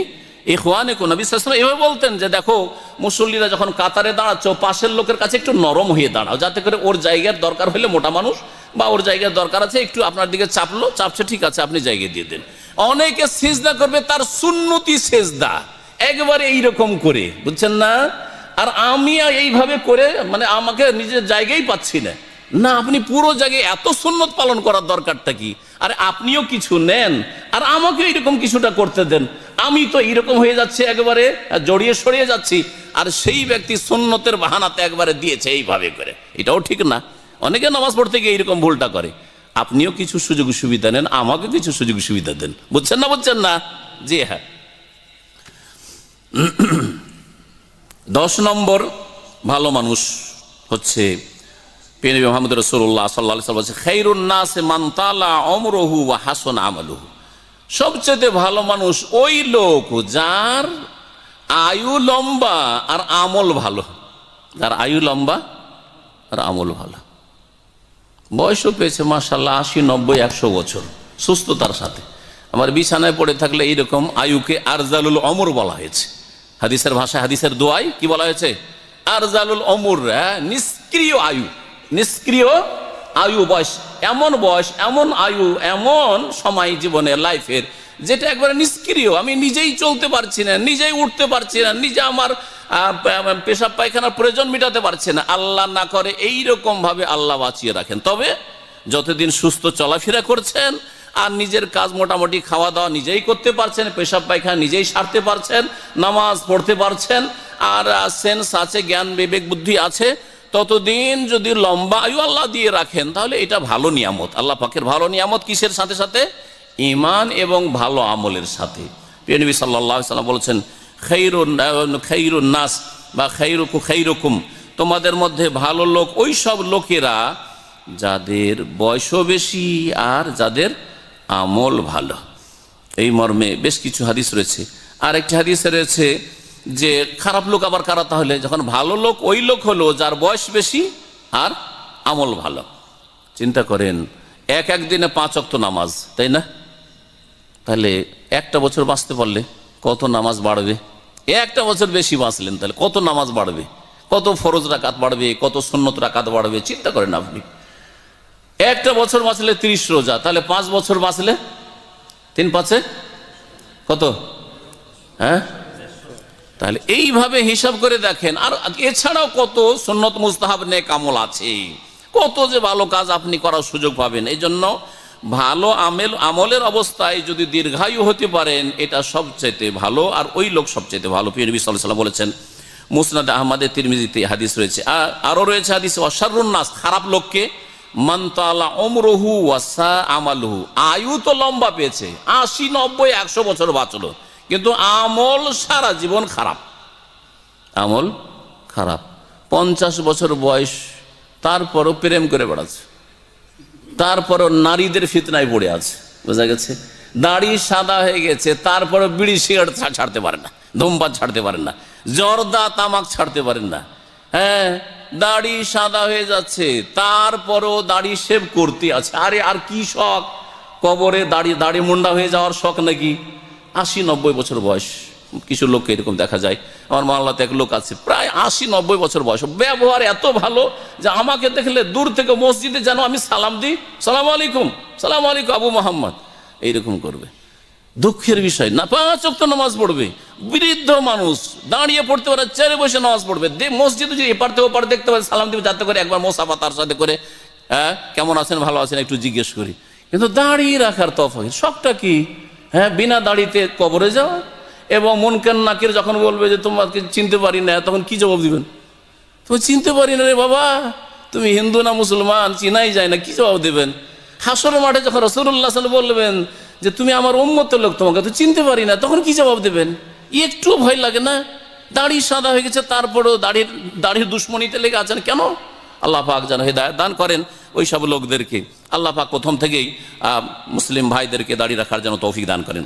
এখওয়ানেকুম নবী সাসম এভাবে বলতেন যে দেখো মুসল্লিরা যখন কাতারে দাঁড়াচ্ছ পাশের লোকের কাছে একটু নরম হয়ে দাঁড়াও যাতে করে ওর জায়গার দরকার হলে মোটা মানুষ বা ওর জায়গার দরকার আছে একটু আপনার দিকে চাপলো চাপছে ঠিক আছে আপনি জায়গায় দিয়ে দেন অনেকে সেজদা করবে তার সুন্নতি সেজদা একবারে এইরকম করে বুঝছেন না আর আমি এইভাবে করে মানে আমাকে নিজের জায়গায় পাচ্ছি না না আপনি পুরো জায়গায় এত সুন্নত পালন করার দরকারটা কি আর আপনিও কিছু নেন আর আমাকে এইরকম কিছুটা করতে দেন আমি তো এইরকম হয়ে যাচ্ছি একবারে জড়িয়ে সরিয়ে যাচ্ছি আর সেই ব্যক্তি সুন্নতের বাহানাতে একবারে দিয়েছে এইভাবে করে এটাও ঠিক না অনেকে নামাজ পড়তে গিয়ে এইরকম ভুলটা করে আপনিও কিছু সুযোগ সুবিধা নেন আমাকে কিছু সুযোগ সুবিধা দেন বুঝছেন না বুঝছেন না জি হ্যাঁ দশ নম্বর ভালো মানুষ হচ্ছে পেনবী মোহাম্মদ রসুল্লাহ সাল্লা খেইরুন্নাসে মান্তালা অমরহু বা হাসন আমলহু সবচেয়ে ভালো মানুষ ওই লোক যার আয়ু লম্বা আর আমল ভালো যার আয়ু লম্বা আর আমল ভালো বয়সও পেয়েছে মাসাল্লাহ আশি নব্বই একশো বছর সুস্থতার সাথে আমার বিছানায় পড়ে থাকলে এইরকম আয়ুকে আরজালুল অমর বলা হয়েছে হাদিসের ভাষায় হাদিসের দোয়াই কি বলা হয়েছে আরজালুল অমুর হ্যাঁ, নিষ্ক্রিয় আয়ু নিষ্ক্রিয় আয়ু বয়স এমন বয়স এমন আয়ু এমন সময় জীবনে লাইফের যেটা একবারে নিষ্ক্রিয় আমি নিজেই চলতে পারছি না নিজেই উঠতে পারছি না নিজে আমার পেশাব পায়খানার প্রয়োজন মেটাতে পারছে না আল্লাহ না করে এই রকম ভাবে আল্লাহ বাঁচিয়ে রাখেন তবে যতদিন সুস্থ চলাফেরা করছেন আর নিজের কাজ মোটামুটি খাওয়া দাওয়া নিজেই করতে পারছেন পেশাব পায়খানা নিজেই সারতে পারছেন নামাজ পড়তে পারছেন আর সেন্স আছে জ্ঞান বিবেক বুদ্ধি আছে ততদিন যদি লম্বা আয়ু আল্লাহ দিয়ে রাখেন তাহলে এটা ভালো নিয়ামত আল্লাহ পাখের ভালো নিয়ামত কিসের সাথে সাথে ইমান এবং ভালো আমলের সাথে পিএনবি সাল্লাহ সাল্লাম বলেছেন নাস বা খৈরুকু খৈরকুম তোমাদের মধ্যে ভালো লোক ওই সব লোকেরা যাদের বয়স বেশি আর যাদের আমল ভালো এই মর্মে বেশ কিছু হাদিস রয়েছে আর একটি হাদিস রয়েছে যে খারাপ লোক আবার কারা তাহলে যখন ভালো লোক ওই লোক হলো যার বয়স বেশি আর আমল ভালো চিন্তা করেন এক এক দিনে পাঁচ অক্ত নামাজ তাই না তাহলে একটা বছর বাঁচতে পারলে কত নামাজ বাড়বে একটা বছর বেশি বাঁচলেন তাহলে কত নামাজ বাড়বে কত ফরজ রাকাত বাড়বে কত সন্ন্যত রাকাত বাড়বে চিন্তা করেন আপনি একটা বছর বাঁচলে ত্রিশ রোজা তাহলে পাঁচ বছর বাঁচলে তিন পাঁচে কত হ্যাঁ তাহলে এইভাবে হিসাব করে দেখেন আর এছাড়াও কত সন্নত মুস্তাহাব নে কামল আছে কত যে ভালো কাজ আপনি করার সুযোগ পাবেন এই জন্য ভালো আমেল আমলের অবস্থায় যদি দীর্ঘায়ু হতে পারেন এটা সবচেয়ে ভালো আর ওই লোক সবচেয়ে ভালো পিয়ন নবী বলেছেন মুসনাদ আহমদের তিরমিজিতে হাদিস রয়েছে আর আরও রয়েছে হাদিস অসারুন্নাস খারাপ লোককে মান্তালা অমরহু ওয়াসা আমালহু আয়ু তো লম্বা পেয়েছে আশি নব্বই একশো বছর বাঁচলো কিন্তু আমল সারা জীবন খারাপ আমল খারাপ পঞ্চাশ বছর বয়স তারপরও প্রেম করে বেড়াচ্ছে তারপরও নারীদের ফিতনায় পড়ে আছে বোঝা গেছে দাড়ি সাদা হয়ে গেছে তারপরও বিড়ি সিগারেট ছাড়তে পারে না ধূমপাত ছাড়তে পারেন না জর্দা তামাক ছাড়তে পারেন না হ্যাঁ দাড়ি সাদা হয়ে যাচ্ছে তারপরও দাড়ি সেব করতে আছে আরে আর কি শখ কবরে দাড়ি দাড়ি মুন্ডা হয়ে যাওয়ার শখ নাকি আশি নব্বই বছর বয়স কিছু লোককে এরকম দেখা যায় আমার মামলাতে এক লোক আছে প্রায় আশি নব্বই বছর বয়স ব্যবহার এত ভালো যে আমাকে দেখলে দূর থেকে মসজিদে যেন আমি সালাম দিই সালাম আলাইকুম সালাম আলাইকুম আবু মোহাম্মদ এইরকম করবে দুঃখের বিষয় না পাঁচ অক্ত নামাজ পড়বে বৃদ্ধ মানুষ দাঁড়িয়ে পড়তে পারে চেয়ারে বসে নামাজ পড়বে মসজিদে যদি এপার থেকে ওপার দেখতে পারে সালাম দিবে যাতে করে একবার মোসাফা তার সাথে করে হ্যাঁ কেমন আছেন ভালো আছেন একটু জিজ্ঞেস করি কিন্তু দাঁড়িয়ে রাখার তফাৎ সবটা কি হ্যাঁ বিনা দাঁড়িতে কবরে যাওয়া এবং মন কেন নাকের যখন বলবে যে তোমাকে চিনতে পারি না তখন কি জবাব দিবেন তুমি চিনতে পারি না রে বাবা তুমি হিন্দু না মুসলমান চিনাই যায় না কি জবাব দেবেন হাসর মাঠে যখন রসুল্লাহ বলবেন যে তুমি আমার উন্মতের লোক তোমাকে তো চিনতে পারি না তখন কি জবাব দেবেন একটু ভয় লাগে না দাড়ি সাদা হয়ে গেছে তারপরও দাড়ির দাড়ির দুশ্মনীতে লেগে আছেন কেন আল্লাহ পাক যেন হেদায়ত দান করেন ওই সব লোকদেরকে আল্লাহ পাক প্রথম থেকেই মুসলিম ভাইদেরকে দাড়ি রাখার জন্য তৌফিক দান করেন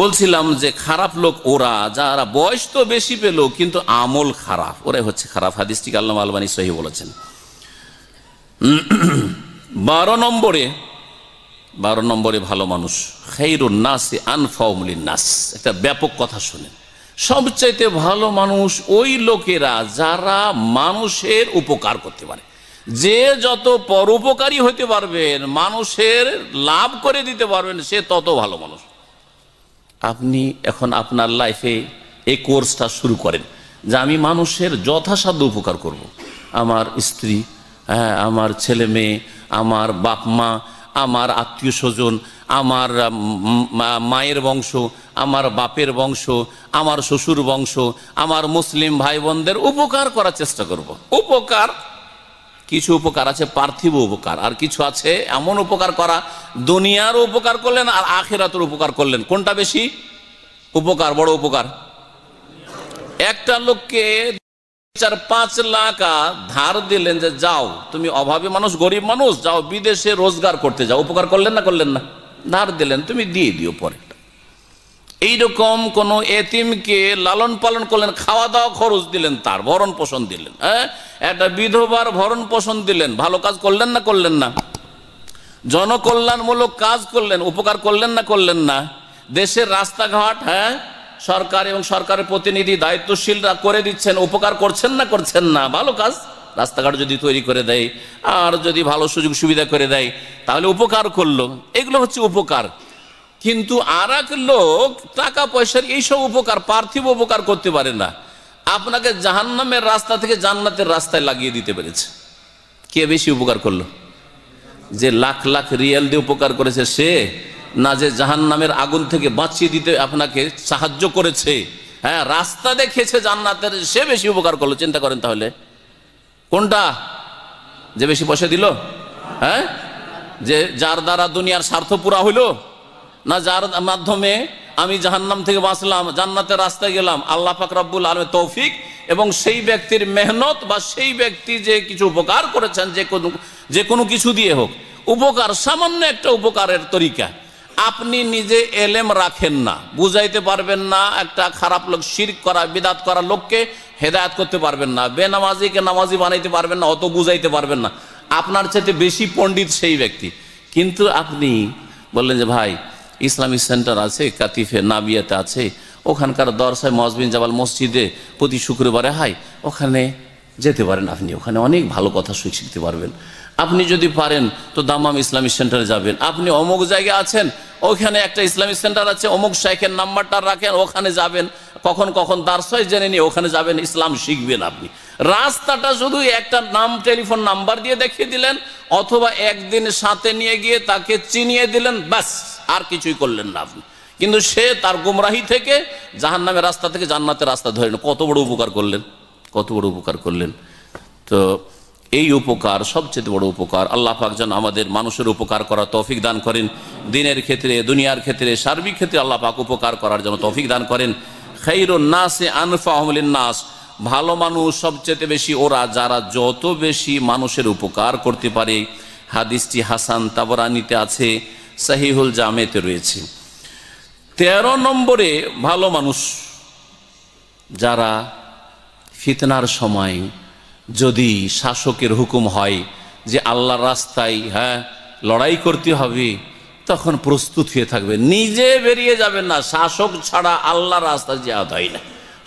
বলছিলাম যে খারাপ লোক ওরা যারা বয়স তো বেশি পেল কিন্তু আমল খারাপ ওরাই হচ্ছে খারাপ হাদিস্টিক আল্লাহ আলবানী সহি বলেছেন বারো নম্বরে বারো নম্বরে ভালো মানুষ খেইরুন নাস আনফাউমলিন নাস একটা ব্যাপক কথা শোনেন সবচাইতে ভালো মানুষ ওই লোকেরা যারা মানুষের উপকার করতে পারে যে যত পরোপকারী হইতে পারবেন মানুষের লাভ করে দিতে পারবেন সে তত ভালো মানুষ আপনি এখন আপনার লাইফে এই কোর্সটা শুরু করেন যে আমি মানুষের যথাসাধ্য উপকার করব। আমার স্ত্রী হ্যাঁ আমার ছেলে মেয়ে আমার বাপ মা আমার আত্মীয় স্বজন আমার মায়ের বংশ আমার বাপের বংশ আমার শ্বশুর বংশ আমার মুসলিম ভাই বোনদের উপকার করার চেষ্টা করব। উপকার কিছু উপকার আছে পার্থিব উপকার আর কিছু আছে এমন উপকার করা দুনিয়ারও উপকার করলেন আর আখেরাতের উপকার করলেন কোনটা বেশি উপকার বড় উপকার একটা লোককে চার পাঁচ লাখ ধার দিলেন যে যাও তুমি অভাবী মানুষ গরিব মানুষ যাও বিদেশে রোজগার করতে যাও উপকার করলেন না করলেন না ধার দিলেন তুমি দিয়ে দিও পরে এইরকম কোন এতিমকে লালন পালন করলেন খাওয়া দাওয়া খরচ দিলেন তার ভরণ পোষণ দিলেন হ্যাঁ একটা বিধবার ভরণ পোষণ দিলেন ভালো কাজ করলেন না করলেন না জনকল্যাণমূলক কাজ করলেন উপকার করলেন না করলেন না দেশের রাস্তাঘাট হ্যাঁ সরকার এবং সরকারের প্রতিনিধি দায়িত্বশীলরা করে দিচ্ছেন উপকার করছেন না করছেন না ভালো কাজ রাস্তাঘাট যদি তৈরি করে দেয় আর যদি ভালো সুযোগ সুবিধা করে দেয় তাহলে উপকার করলো এগুলো হচ্ছে উপকার কিন্তু আর লোক টাকা পয়সার এইসব উপকার পার্থিব উপকার করতে পারে না আপনাকে জাহান্নামের রাস্তা থেকে জান্নাতের রাস্তায় লাগিয়ে দিতে পেরেছে কে বেশি উপকার করলো যে লাখ লাখ রিয়াল দিয়ে উপকার করেছে সে না যে জাহান নামের আগুন থেকে বাঁচিয়ে দিতে আপনাকে সাহায্য করেছে হ্যাঁ রাস্তা দেখেছে জান্নাতের সে বেশি উপকার করলো চিন্তা করেন তাহলে কোনটা যে বেশি পয়সা দিল হ্যাঁ যে যার দ্বারা দুনিয়ার স্বার্থ পুরা হইল না যার মাধ্যমে আমি জাহান্নাম থেকে বাঁচলাম জান্নাতের রাস্তায় গেলাম আল্লাহ ফাকরাবুল আলম তৌফিক এবং সেই ব্যক্তির মেহনত বা সেই ব্যক্তি যে কিছু উপকার করেছেন যে কোনো যে কোনো কিছু দিয়ে হোক উপকার সামান্য একটা উপকারের তরিকা আপনি নিজে এলেম রাখেন না বুঝাইতে পারবেন না একটা খারাপ লোক শির করা বিদাত করা লোককে হেদায়ত করতে পারবেন না বেনামাজিকে নামাজি বানাইতে পারবেন না অত বুঝাইতে পারবেন না আপনার চাইতে বেশি পণ্ডিত সেই ব্যক্তি কিন্তু আপনি বললেন যে ভাই ইসলামিক সেন্টার আছে কাতিফে নাবিয়াতে আছে ওখানকার দরসায় মজবিন জামাল মসজিদে প্রতি শুক্রবারে হয় ওখানে যেতে পারেন আপনি ওখানে অনেক ভালো কথা শিখতে পারবেন আপনি যদি পারেন তো দামাম ইসলামিক সেন্টারে যাবেন আপনি অমুক জায়গায় আছেন ওখানে একটা ইসলামিক সেন্টার আছে অমুক শেখের নাম্বারটা রাখেন ওখানে যাবেন কখন কখন দার্সয় জেনে নিয়ে ওখানে যাবেন ইসলাম শিখবেন আপনি রাস্তাটা শুধু একটা নাম টেলিফোন নাম্বার দিয়ে দেখিয়ে দিলেন অথবা একদিন সাথে নিয়ে গিয়ে তাকে চিনিয়ে দিলেন ব্যাস আর কিছুই করলেন না আপনি কিন্তু সে তার গুমরাহি থেকে জাহান নামের রাস্তা থেকে জান্নাতের রাস্তা ধরেন কত বড় উপকার করলেন কত বড় উপকার করলেন তো এই উপকার সবচেয়ে বড় উপকার আল্লাহ পাক যেন আমাদের মানুষের উপকার করার তৌফিক দান করেন দিনের ক্ষেত্রে দুনিয়ার ক্ষেত্রে সার্বিক ক্ষেত্রে আল্লাহ পাক উপকার করার জন্য তৌফিক দান করেন খৈরুন্নাসে আনফা আহমলিন নাস ভালো মানুষ সবচেয়ে বেশি ওরা যারা যত বেশি মানুষের উপকার করতে পারে হাদিসটি হাসান তাবরানিতে আছে সাহিহুল জামেতে রয়েছে তেরো নম্বরে ভালো মানুষ যারা ফিতনার সময় যদি শাসকের হুকুম হয় যে আল্লাহ রাস্তায় হ্যাঁ লড়াই করতে হবে তখন প্রস্তুত হয়ে থাকবে নিজে বেরিয়ে যাবেন না শাসক ছাড়া আল্লাহ রাস্তা যে আদায় না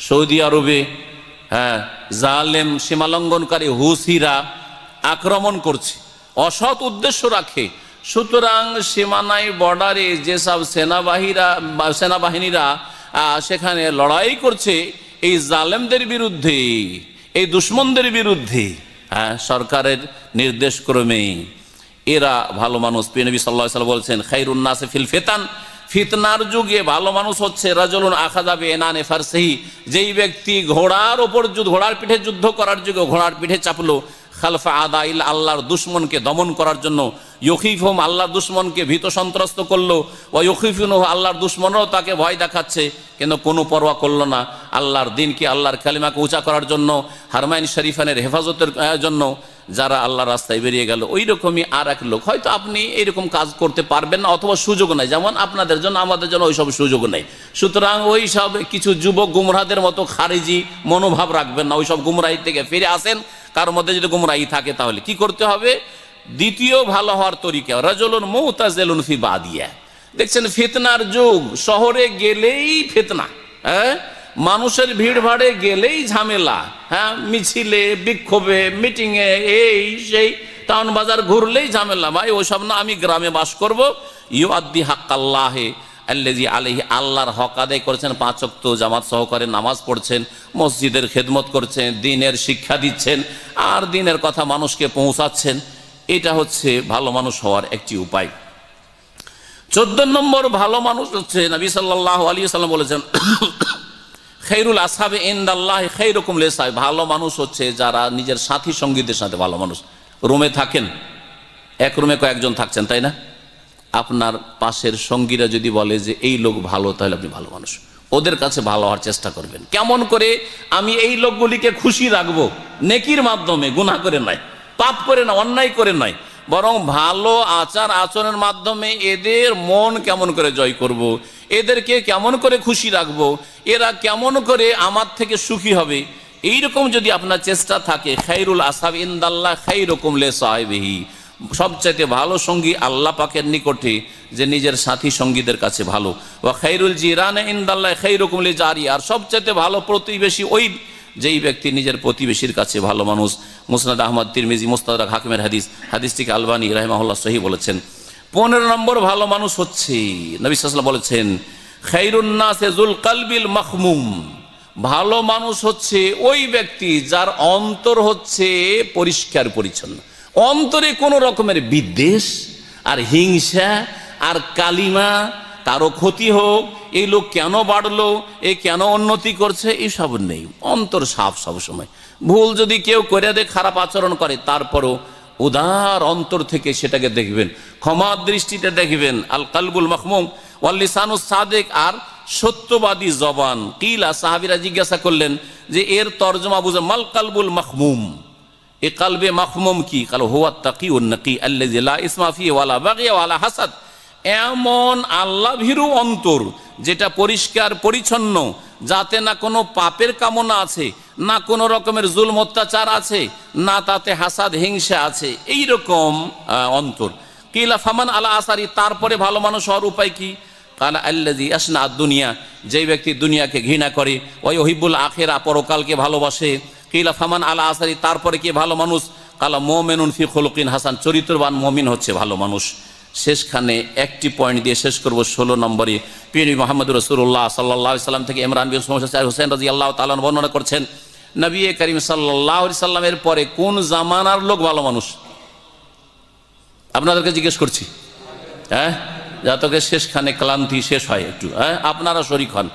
সৌদি আরবে হ্যাঁ জালেম সীমালঙ্ঘনকারী হুসিরা আক্রমণ করছে অসৎ উদ্দেশ্য রাখে সুতরাং সীমানায় বর্ডারে যেসব সেনাবাহীরা সেনাবাহিনীরা সেখানে লড়াই করছে এই জালেমদের বিরুদ্ধে এই দুশ্মনদের বিরুদ্ধে হ্যাঁ সরকারের নির্দেশক্রমেই এরা ভালো মানুষ পিনবী সাল্লা বলছেন খাইরুন্নাসে ফিল ফেতান ফিতনার যুগে ভালো মানুষ হচ্ছে রাজলুন আখাদাবে এফার ফারসেহি যেই ব্যক্তি ঘোড়ার ওপর ঘোড়ার পিঠে যুদ্ধ করার যুগে ঘোড়ার পিঠে চাপলো খালফা ইল আল্লাহর দুশ্মনকে দমন করার জন্য ইউকিফ হোম আল্লাহর দুশ্মনকে ভীত সন্ত্রস্ত করলো ও ইউকিফিন আল্লাহর দুশ্মনরাও তাকে ভয় দেখাচ্ছে কিন্তু কোনো পরোয়া করলো না আল্লাহর দিনকে আল্লাহর খালিমাকে উঁচা করার জন্য হারমাইন শরীফানের হেফাজতের জন্য যারা আল্লাহ রাস্তায় বেরিয়ে গেল ওই রকমই আর এক লোক হয়তো আপনি এরকম কাজ করতে পারবেন না অথবা সুযোগ নাই যেমন আপনাদের জন্য আমাদের জন্য ওইসব সুযোগ নেই সুতরাং ওই সব কিছু যুবক গুমরাদের মতো খারিজি মনোভাব রাখবেন না ওইসব গুমরাহি থেকে ফিরে আসেন কার মধ্যে যদি গুমরাহি থাকে তাহলে কি করতে হবে দ্বিতীয় ভালো হওয়ার তরিকা রাজলুন মৌতাজেলুন ফি বাদিয়া দেখছেন ফেতনার যুগ শহরে গেলেই ফেতনা হ্যাঁ মানুষের ভিড় ভাড়ে গেলেই ঝামেলা হ্যাঁ মিছিলে বিক্ষোভে মিটিংয়ে এই সেই টাউন বাজার ঘুরলেই ঝামেলা ভাই ওইসব না আমি গ্রামে বাস করব ইউ আদি হাক্কাল্লাহে আল্লেজি আলহি আল্লাহর হক আদায় করছেন পাঁচ তো জামাত সহকারে নামাজ পড়ছেন মসজিদের খেদমত করছেন দিনের শিক্ষা দিচ্ছেন আর দিনের কথা মানুষকে পৌঁছাচ্ছেন এটা হচ্ছে ভালো মানুষ হওয়ার একটি উপায় চোদ্দ নম্বর ভালো মানুষ হচ্ছে নবী সাল্লাহ আলী সাল্লাম বলেছেন খেরুল আসাবে ইন্দাল্লাহ খেরকম লেসাই ভালো মানুষ হচ্ছে যারা নিজের সাথী সঙ্গীদের সাথে ভালো মানুষ রুমে থাকেন এক রুমে কয়েকজন থাকছেন তাই না আপনার পাশের সঙ্গীরা যদি বলে যে এই লোক ভালো তাহলে আপনি ভালো মানুষ ওদের কাছে ভালো হওয়ার চেষ্টা করবেন কেমন করে আমি এই লোকগুলিকে খুশি রাখবো নেকির মাধ্যমে গুণা করে নয় পাপ করে না অন্যায় করে নয় বরং ভালো আচার আচরণের মাধ্যমে এদের মন কেমন করে জয় করব। এদেরকে কেমন করে খুশি রাখব। এরা কেমন করে আমার থেকে সুখী হবে এইরকম যদি আপনার চেষ্টা থাকে খাইরুল আসাব ইন্দাল্লাহ খাই রকম লে সাহেবহি সবচাইতে ভালো সঙ্গী আল্লাহ পাকের নিকটে যে নিজের সাথী সঙ্গীদের কাছে ভালো বা খাইরুল জিরান ইন্দাল্লাহ খাই রকম লে জারি আর সবচাইতে ভালো প্রতিবেশী ওই যেই ব্যক্তি নিজের প্রতিবেশীর কাছে ভালো মানুষ মুসনাদ আহমদ তিরমিজি মুস্তাদ হাকিমের হাদিস হাদিসটিকে আলবানী রাহেমাহুল্লাহ সহি বলেছেন পনেরো নম্বর ভালো মানুষ হচ্ছে নবিশ্বাসলা বলেছেন খেরুন্নাসেজুল কালবিল মাহমুম ভালো মানুষ হচ্ছে ওই ব্যক্তি যার অন্তর হচ্ছে পরিষ্কার পরিচ্ছন্ন অন্তরে কোনো রকমের বিদ্বেষ আর হিংসা আর কালিমা তারও ক্ষতি হোক এই লোক কেন বাড়লো এ কেন উন্নতি করছে এইসব নেই অন্তর সাফ সবসময় ভুল যদি কেউ করে দেয় খারাপ আচরণ করে তারপরও উদার অন্তর থেকে সেটাকে দেখবেন ক্ষমা দৃষ্টিতে দেখবেন আল কালবুল মখমুম ওয়াল্লিসানু সাদেক আর সত্যবাদী জবান কিলা সাহাবিরা জিজ্ঞাসা করলেন যে এর তর্জমা বুঝে মাল কালবুল মখমুম এ কালবে মখমুম কি কাল হুয়া তাকি উন্নকি আল্লাহ ইসমাফি ওয়ালা বাগিয়া হাসাদ এমন আল্লাহ ভীরু অন্তর যেটা পরিষ্কার পরিচ্ছন্ন যাতে না কোনো পাপের কামনা আছে না কোনো রকমের জুল অত্যাচার আছে না তাতে হাসাদ হিংসা আছে এই রকম অন্তর কিলা ফামান আলা আসারি তারপরে ভালো মানুষ হওয়ার উপায় কি কালা আল্লাজি আসনা দুনিয়া যেই ব্যক্তি দুনিয়াকে ঘৃণা করে ওই অহিবুল আখেরা পরকালকে ভালোবাসে কিলা ফামান আলা আসারি তারপরে কি ভালো মানুষ কালা মোমেন ফি খলুকিন হাসান চরিত্রবান মমিন হচ্ছে ভালো মানুষ শেষখানে একটি পয়েন্ট দিয়ে শেষ করব ষোলো নম্বরে পিনি মোহাম্মদ রসুল্লাহ সাল্লাহ সাল্লাম থেকে ইমরান বিন হোসেন রাজি আল্লাহ তালন বর্ণনা করছেন নবী করিম সাল্লাহ সাল্লামের পরে কোন জামানার লোক ভালো মানুষ আপনাদেরকে জিজ্ঞেস করছি হ্যাঁ যাতকে শেষখানে ক্লান্তি শেষ হয় একটু হ্যাঁ আপনারা শরিক হন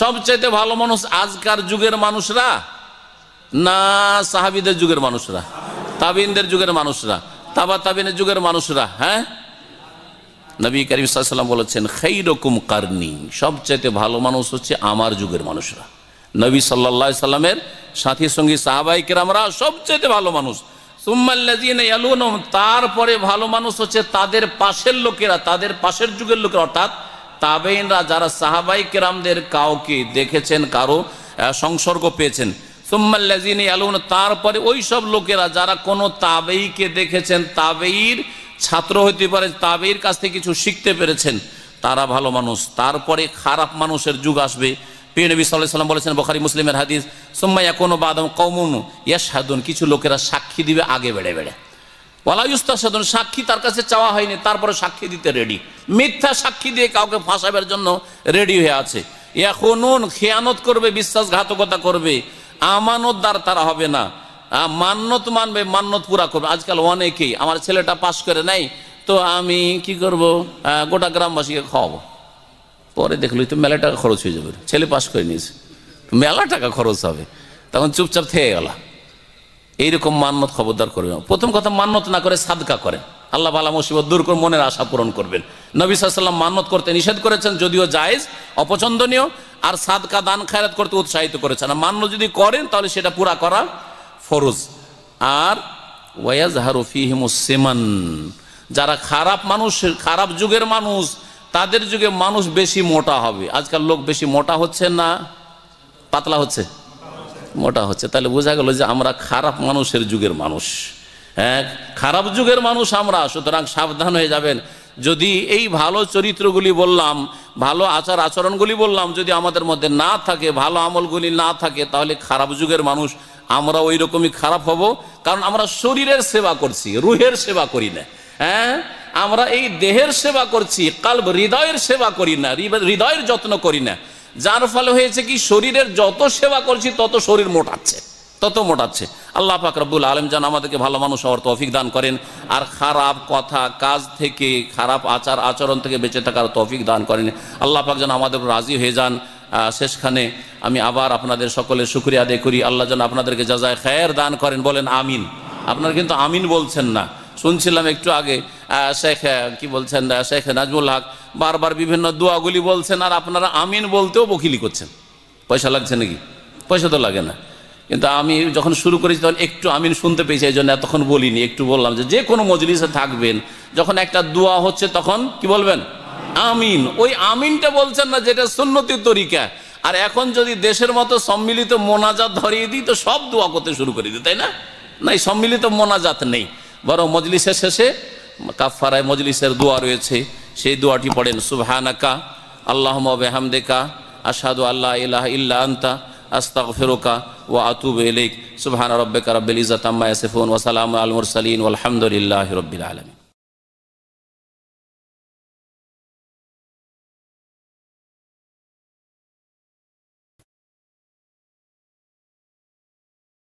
সবচাইতে ভালো মানুষ আজকার যুগের মানুষরা না সাহাবিদের যুগের মানুষরা তাবিনদের যুগের মানুষরা তাবা তাবিনের যুগের মানুষরা হ্যাঁ নবী করিম সাল্লাম বলেছেন সেই রকম কারণী সবচাইতে ভালো মানুষ হচ্ছে আমার যুগের মানুষরা নবী সাল্লা সাল্লামের সাথী সঙ্গী সাহাবাই কেরামরা সবচেয়ে ভালো মানুষ তারপরে ভালো মানুষ হচ্ছে তাদের পাশের লোকেরা তাদের পাশের যুগের লোকেরা অর্থাৎ তাবেইনরা যারা সাহাবাই কেরামদের কাউকে দেখেছেন কারো সংসর্গ পেয়েছেন সুম্মাল্লাজিন আলুন তারপরে ওই সব লোকেরা যারা কোনো তাবেইকে দেখেছেন তাবেইর ছাত্র হইতে পারে তাবের কাছ থেকে কিছু শিখতে পেরেছেন তারা ভালো মানুষ তারপরে খারাপ মানুষের যুগ আসবে প্রিয় নবী সাল্লাহ সাল্লাম বলেছেন বখারি মুসলিমের হাদিস সোম্মাইয়া কোনো বাদম কমন ইয়াস সাধন কিছু লোকেরা সাক্ষী দিবে আগে বেড়ে বেড়ে ওয়ালাইস্তা সাধন সাক্ষী তার কাছে চাওয়া হয়নি তারপরে সাক্ষী দিতে রেডি মিথ্যা সাক্ষী দিয়ে কাউকে ফাঁসাবার জন্য রেডি হয়ে আছে এখনন খেয়ানত করবে বিশ্বাসঘাতকতা করবে আমানতদার তারা হবে না মান্যত মানবে মান্যত পুরা করবে আজকাল অনেকেই আমার ছেলেটা পাশ করে নাই তো আমি কি করব গোটা গ্রামবাসীকে খাওয়াবো পরে দেখলো তো মেলা টাকা খরচ হয়ে যাবে ছেলে পাশ করে নিয়েছে মেলা টাকা খরচ হবে তখন চুপচাপ থেকে গেল এইরকম মান্যত খবরদার করবে প্রথম কথা মান্যত না করে সাদকা করেন আল্লাহ ভালা মুসিবত দূর করে মনের আশা পূরণ করবেন নবী মান্নত মান্যত করতে নিষেধ করেছেন যদিও জায়জ অপছন্দনীয় আর সাদকা দান খায়রাত করতে উৎসাহিত করেছেন মান্য যদি করেন তাহলে সেটা পুরা করা ফরজ আর ওয়াজ সেমান যারা খারাপ মানুষ খারাপ যুগের মানুষ তাদের যুগে মানুষ বেশি মোটা হবে আজকাল লোক বেশি মোটা হচ্ছে না পাতলা হচ্ছে মোটা হচ্ছে তাহলে বোঝা গেল যে আমরা খারাপ মানুষের যুগের মানুষ হ্যাঁ খারাপ যুগের মানুষ আমরা সুতরাং সাবধান হয়ে যাবেন যদি এই ভালো চরিত্রগুলি বললাম ভালো আচার আচরণগুলি বললাম যদি আমাদের মধ্যে না থাকে ভালো আমলগুলি না থাকে তাহলে খারাপ যুগের মানুষ আমরা ওই রকমই খারাপ হব কারণ আমরা শরীরের সেবা করছি রুহের সেবা করি না হ্যাঁ আমরা এই দেহের সেবা করছি কাল হৃদয়ের সেবা করি না হৃদয়ের যত্ন করি না যার ফলে হয়েছে কি শরীরের যত সেবা করছি তত শরীর মোটাচ্ছে তত মোটাচ্ছে আল্লাহ পাক রব্বুল আলম যেন আমাদেরকে ভালো মানুষ হওয়ার তৌফিক দান করেন আর খারাপ কথা কাজ থেকে খারাপ আচার আচরণ থেকে বেঁচে থাকার তৌফিক দান করেন আল্লাহ পাক যেন আমাদের রাজি হয়ে যান শেষখানে আমি আবার আপনাদের সকলে শুক্রিয়া আদায় করি আল্লাহ যেন আপনাদেরকে যা যায় খায়ের দান করেন বলেন আমিন আপনারা কিন্তু আমিন বলছেন না শুনছিলাম একটু আগে শেখ কি বলছেন শেখ নাজমুল হক বারবার বিভিন্ন দোয়াগুলি বলছেন আর আপনারা আমিন বলতেও বকিলি করছেন পয়সা লাগছে নাকি পয়সা তো লাগে না কিন্তু আমি যখন শুরু করেছি তখন একটু আমিন শুনতে পেয়েছি এই জন্য এতক্ষণ বলিনি একটু বললাম যে যে কোনো মজলিসে থাকবেন যখন একটা দোয়া হচ্ছে তখন কি বলবেন আমিন ওই আমিনটা বলছেন না যেটা সুন্নতির তরিকা আর এখন যদি দেশের মতো সম্মিলিত মোনাজাত ধরিয়ে দিই তো সব দোয়া করতে শুরু করে দিই তাই না না সম্মিলিত মোনাজাত নেই বরং মজলিসের শেষে কাফারায় মজলিসের দোয়া রয়েছে সেই দোয়াটি পড়েন সুবহানাকা আল্লাহ বেহামদেকা আসাদু আল্লাহ ইলাহ ইল্লা আন্তা আস্তাগফিরুকা ওয়া আতুবু ইলাইক সুবহান রাব্বিকা রাব্বিল ইজ্জাতি আম্মা ইয়াসিফুন ওয়া সালামু আল মুরসালিন ওয়াল হামদুলিল্লাহি রাব্বিল আলামিন